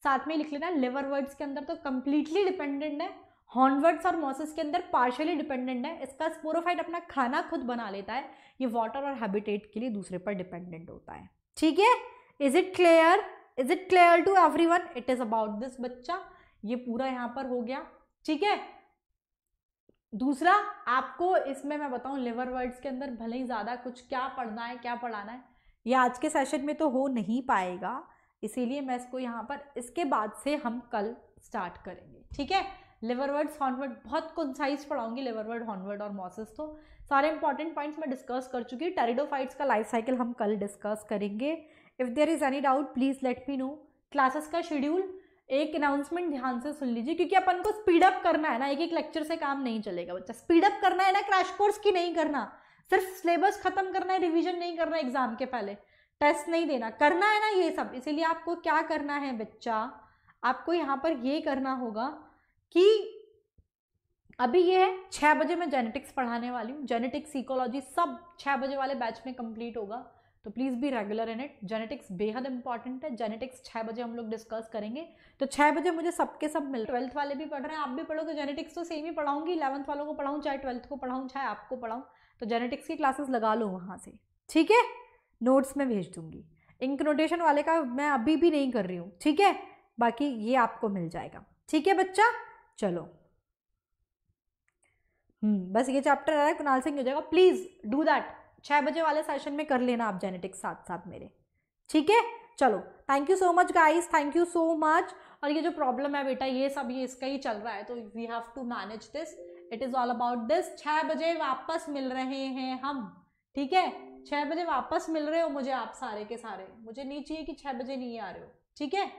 [SPEAKER 1] साथ में लिख लेना लिवर वर्ड्स के अंदर तो कंप्लीटली डिपेंडेंट है हॉर्नवर्ड्स और मॉसल्स के अंदर पार्शली डिपेंडेंट है इसका स्पोरोफाइट अपना खाना खुद बना लेता है ये वाटर और हैबिटेट के लिए दूसरे पर डिपेंडेंट होता है ठीक है is it clear is it clear to everyone it is about this बच्चा ये पूरा यहाँ पर हो गया ठीक है दूसरा आपको इसमें मैं बताऊं लिवर वर्ड्स के अंदर भले ही ज़्यादा कुछ क्या पढ़ना है क्या पढ़ाना है ये आज के सेशन में तो हो नहीं पाएगा इसीलिए मैं इसको यहाँ पर इसके बाद से हम कल स्टार्ट करेंगे ठीक है लेवरवर्ड्स हॉर्नवर्ड बहुत कंसाइज पढ़ाऊंगी लेवरवर्ड हॉर्नवर्ड और मॉसेस तो सारे इंपॉर्टेंट पॉइंट्स मैं डिस्कस कर चुकी हूँ टेरिडोफाइट्स का लाइफ साइकिल हम कल डिस्कस करेंगे if there is any doubt please let me know classes का शेड्यूल एक अनाउंसमेंट ध्यान से सुन लीजिए क्योंकि अपन को स्पीड अप करना है ना एक एक लेक्चर से काम नहीं चलेगा बच्चा स्पीड अप करना है ना क्रैश कोर्स की नहीं करना सिर्फ सिलेबस खत्म करना है रिविजन नहीं करना है एग्जाम के पहले टेस्ट नहीं देना करना है ना ये सब इसीलिए आपको क्या करना है बच्चा आपको यहाँ पर ये करना होगा कि अभी ये है छः बजे मैं जेनेटिक्स पढ़ाने वाली हूँ जेनेटिक्स इकोलॉजी सब छः बजे वाले बैच में कंप्लीट होगा तो प्लीज़ भी रेगुलर इन इट जेनेटिक्स बेहद इंपॉर्टेंट है जेनेटिक्स छः बजे हम लोग डिस्कस करेंगे तो छः बजे मुझे सबके सब मिल ट्वेल्थ वाले भी पढ़ रहे हैं आप भी पढ़ोगे जेनेटिक्स तो सेम ही पढ़ाऊंगी इलेवंथ वालों को पढ़ाऊँ चाहे ट्वेल्थ को पढ़ाऊँ चाहे आपको पढ़ाऊँ तो जेनेटिक्स की क्लासेस लगा लो वहाँ से ठीक है नोट्स में भेज दूंगी इंक नोटेशन वाले का मैं अभी भी नहीं कर रही हूँ ठीक है बाकी ये आपको मिल जाएगा ठीक है बच्चा चलो हम्म, बस ये चैप्टर आ रहा है सिंह हो जाएगा प्लीज़ डू दैट छः बजे वाले सेशन में कर लेना आप जेनेटिक्स साथ साथ मेरे ठीक है चलो thank you so much guys thank you so much और ये जो प्रॉब्लम है बेटा ये सब ये इसका ही चल रहा है तो we have to manage this it is all about this छः बजे वापस मिल रहे हैं हम ठीक है छः बजे वापस मिल रहे हो मुझे आप सारे के सारे मुझे नहीं चाहिए कि छः बजे नहीं आ रहे हो ठीक है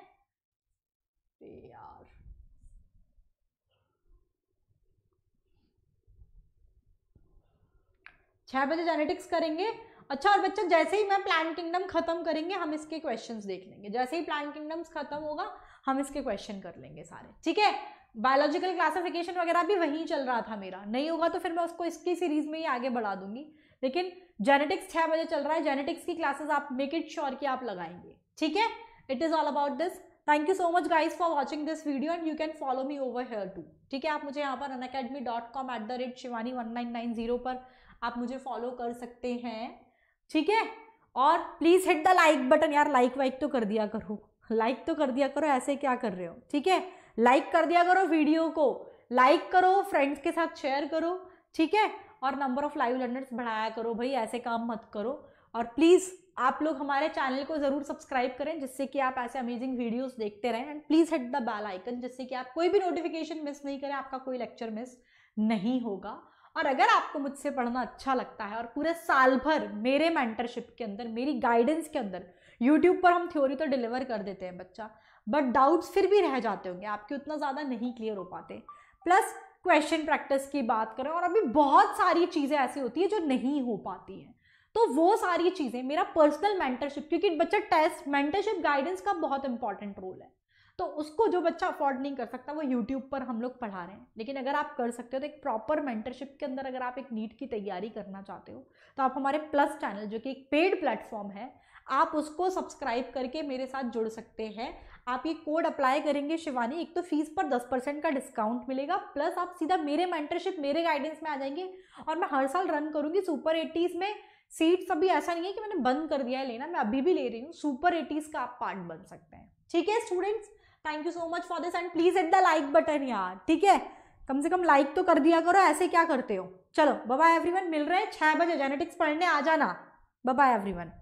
[SPEAKER 1] छः बजे जेनेटिक्स करेंगे अच्छा और बच्चों जैसे ही मैं प्लान किंगडम खत्म करेंगे हम इसके क्वेश्चंस देख लेंगे जैसे ही प्लान किंगडम्स खत्म होगा हम इसके क्वेश्चन कर लेंगे सारे ठीक है बायोलॉजिकल क्लासिफिकेशन वगैरह भी वहीं चल रहा था मेरा नहीं होगा तो फिर मैं उसको इसकी सीरीज में ही आगे बढ़ा दूंगी लेकिन जेनेटिक्स छः बजे चल रहा है जेनेटिक्स की क्लासेस आप मेक इट श्योर कि आप लगाएंगे ठीक है it is all about this thank you so much guys for watching this video and you can follow me over here too ठीक है आप मुझे यहाँ पर Unacademy dot com at the rate Shivani one nine nine zero पर आप मुझे follow कर सकते हैं ठीक है और please hit the like button यार लाइक वाइक तो कर दिया करो लाइक तो कर दिया करो ऐसे क्या कर रहे हो ठीक है लाइक कर दिया करो वीडियो को लाइक करो फ्रेंड्स के साथ शेयर करो ठीक है और नंबर ऑफ लाइव लर्नर्स बढ़ाया करो भाई ऐसे काम मत करो और प्लीज़ आप लोग हमारे चैनल को ज़रूर सब्सक्राइब करें जिससे कि आप ऐसे अमेजिंग वीडियोस देखते रहें and please hit the bell icon जिससे कि आप कोई भी नोटिफिकेशन मिस नहीं करें आपका कोई लेक्चर मिस नहीं होगा और अगर आपको मुझसे पढ़ना अच्छा लगता है और पूरे साल भर मेरे मेंटरशिप के अंदर मेरी गाइडेंस के अंदर यूट्यूब पर हम थ्योरी तो डिलीवर कर देते हैं बच्चा बट डाउट्स फिर भी रह जाते होंगे आपके उतना ज़्यादा नहीं क्लियर हो पाते प्लस क्वेश्चन प्रैक्टिस की बात करें और अभी बहुत सारी चीज़ें ऐसी होती है जो नहीं हो पाती हैं तो वो सारी चीज़ें मेरा पर्सनल मेंटरशिप क्योंकि बच्चा टेस्ट मेंटरशिप गाइडेंस का बहुत इंपॉर्टेंट रोल है तो उसको जो बच्चा अफोर्ड नहीं कर सकता वो यूट्यूब पर हम लोग पढ़ा रहे हैं लेकिन अगर आप कर सकते हो तो एक प्रॉपर मेंटरशिप के अंदर अगर आप एक नीट की तैयारी करना चाहते हो तो आप हमारे प्लस चैनल जो कि एक पेड प्लेटफॉर्म है आप उसको सब्सक्राइब करके मेरे साथ जुड़ सकते हैं आप ये कोड अप्लाई करेंगे शिवानी एक तो फीस पर दस परसेंट का डिस्काउंट मिलेगा प्लस आप सीधा मेरे मेंटरशिप मेरे गाइडेंस में आ जाएंगे और मैं हर साल रन करूँगी सुपर एटीज़ में सीट्स अभी ऐसा नहीं है कि मैंने बंद कर दिया है लेना मैं अभी भी ले रही हूँ सुपर एटीज़ का आप पार्ट बन सकते हैं ठीक है students thank you so much for this and please hit the like button यार ठीक है कम से कम लाइक तो कर दिया करो ऐसे क्या करते हो चलो बाय एवरीवन मिल रहे हैं छः बजे जेनेटिक्स पढ़ने आ जाना बाय एवरीवन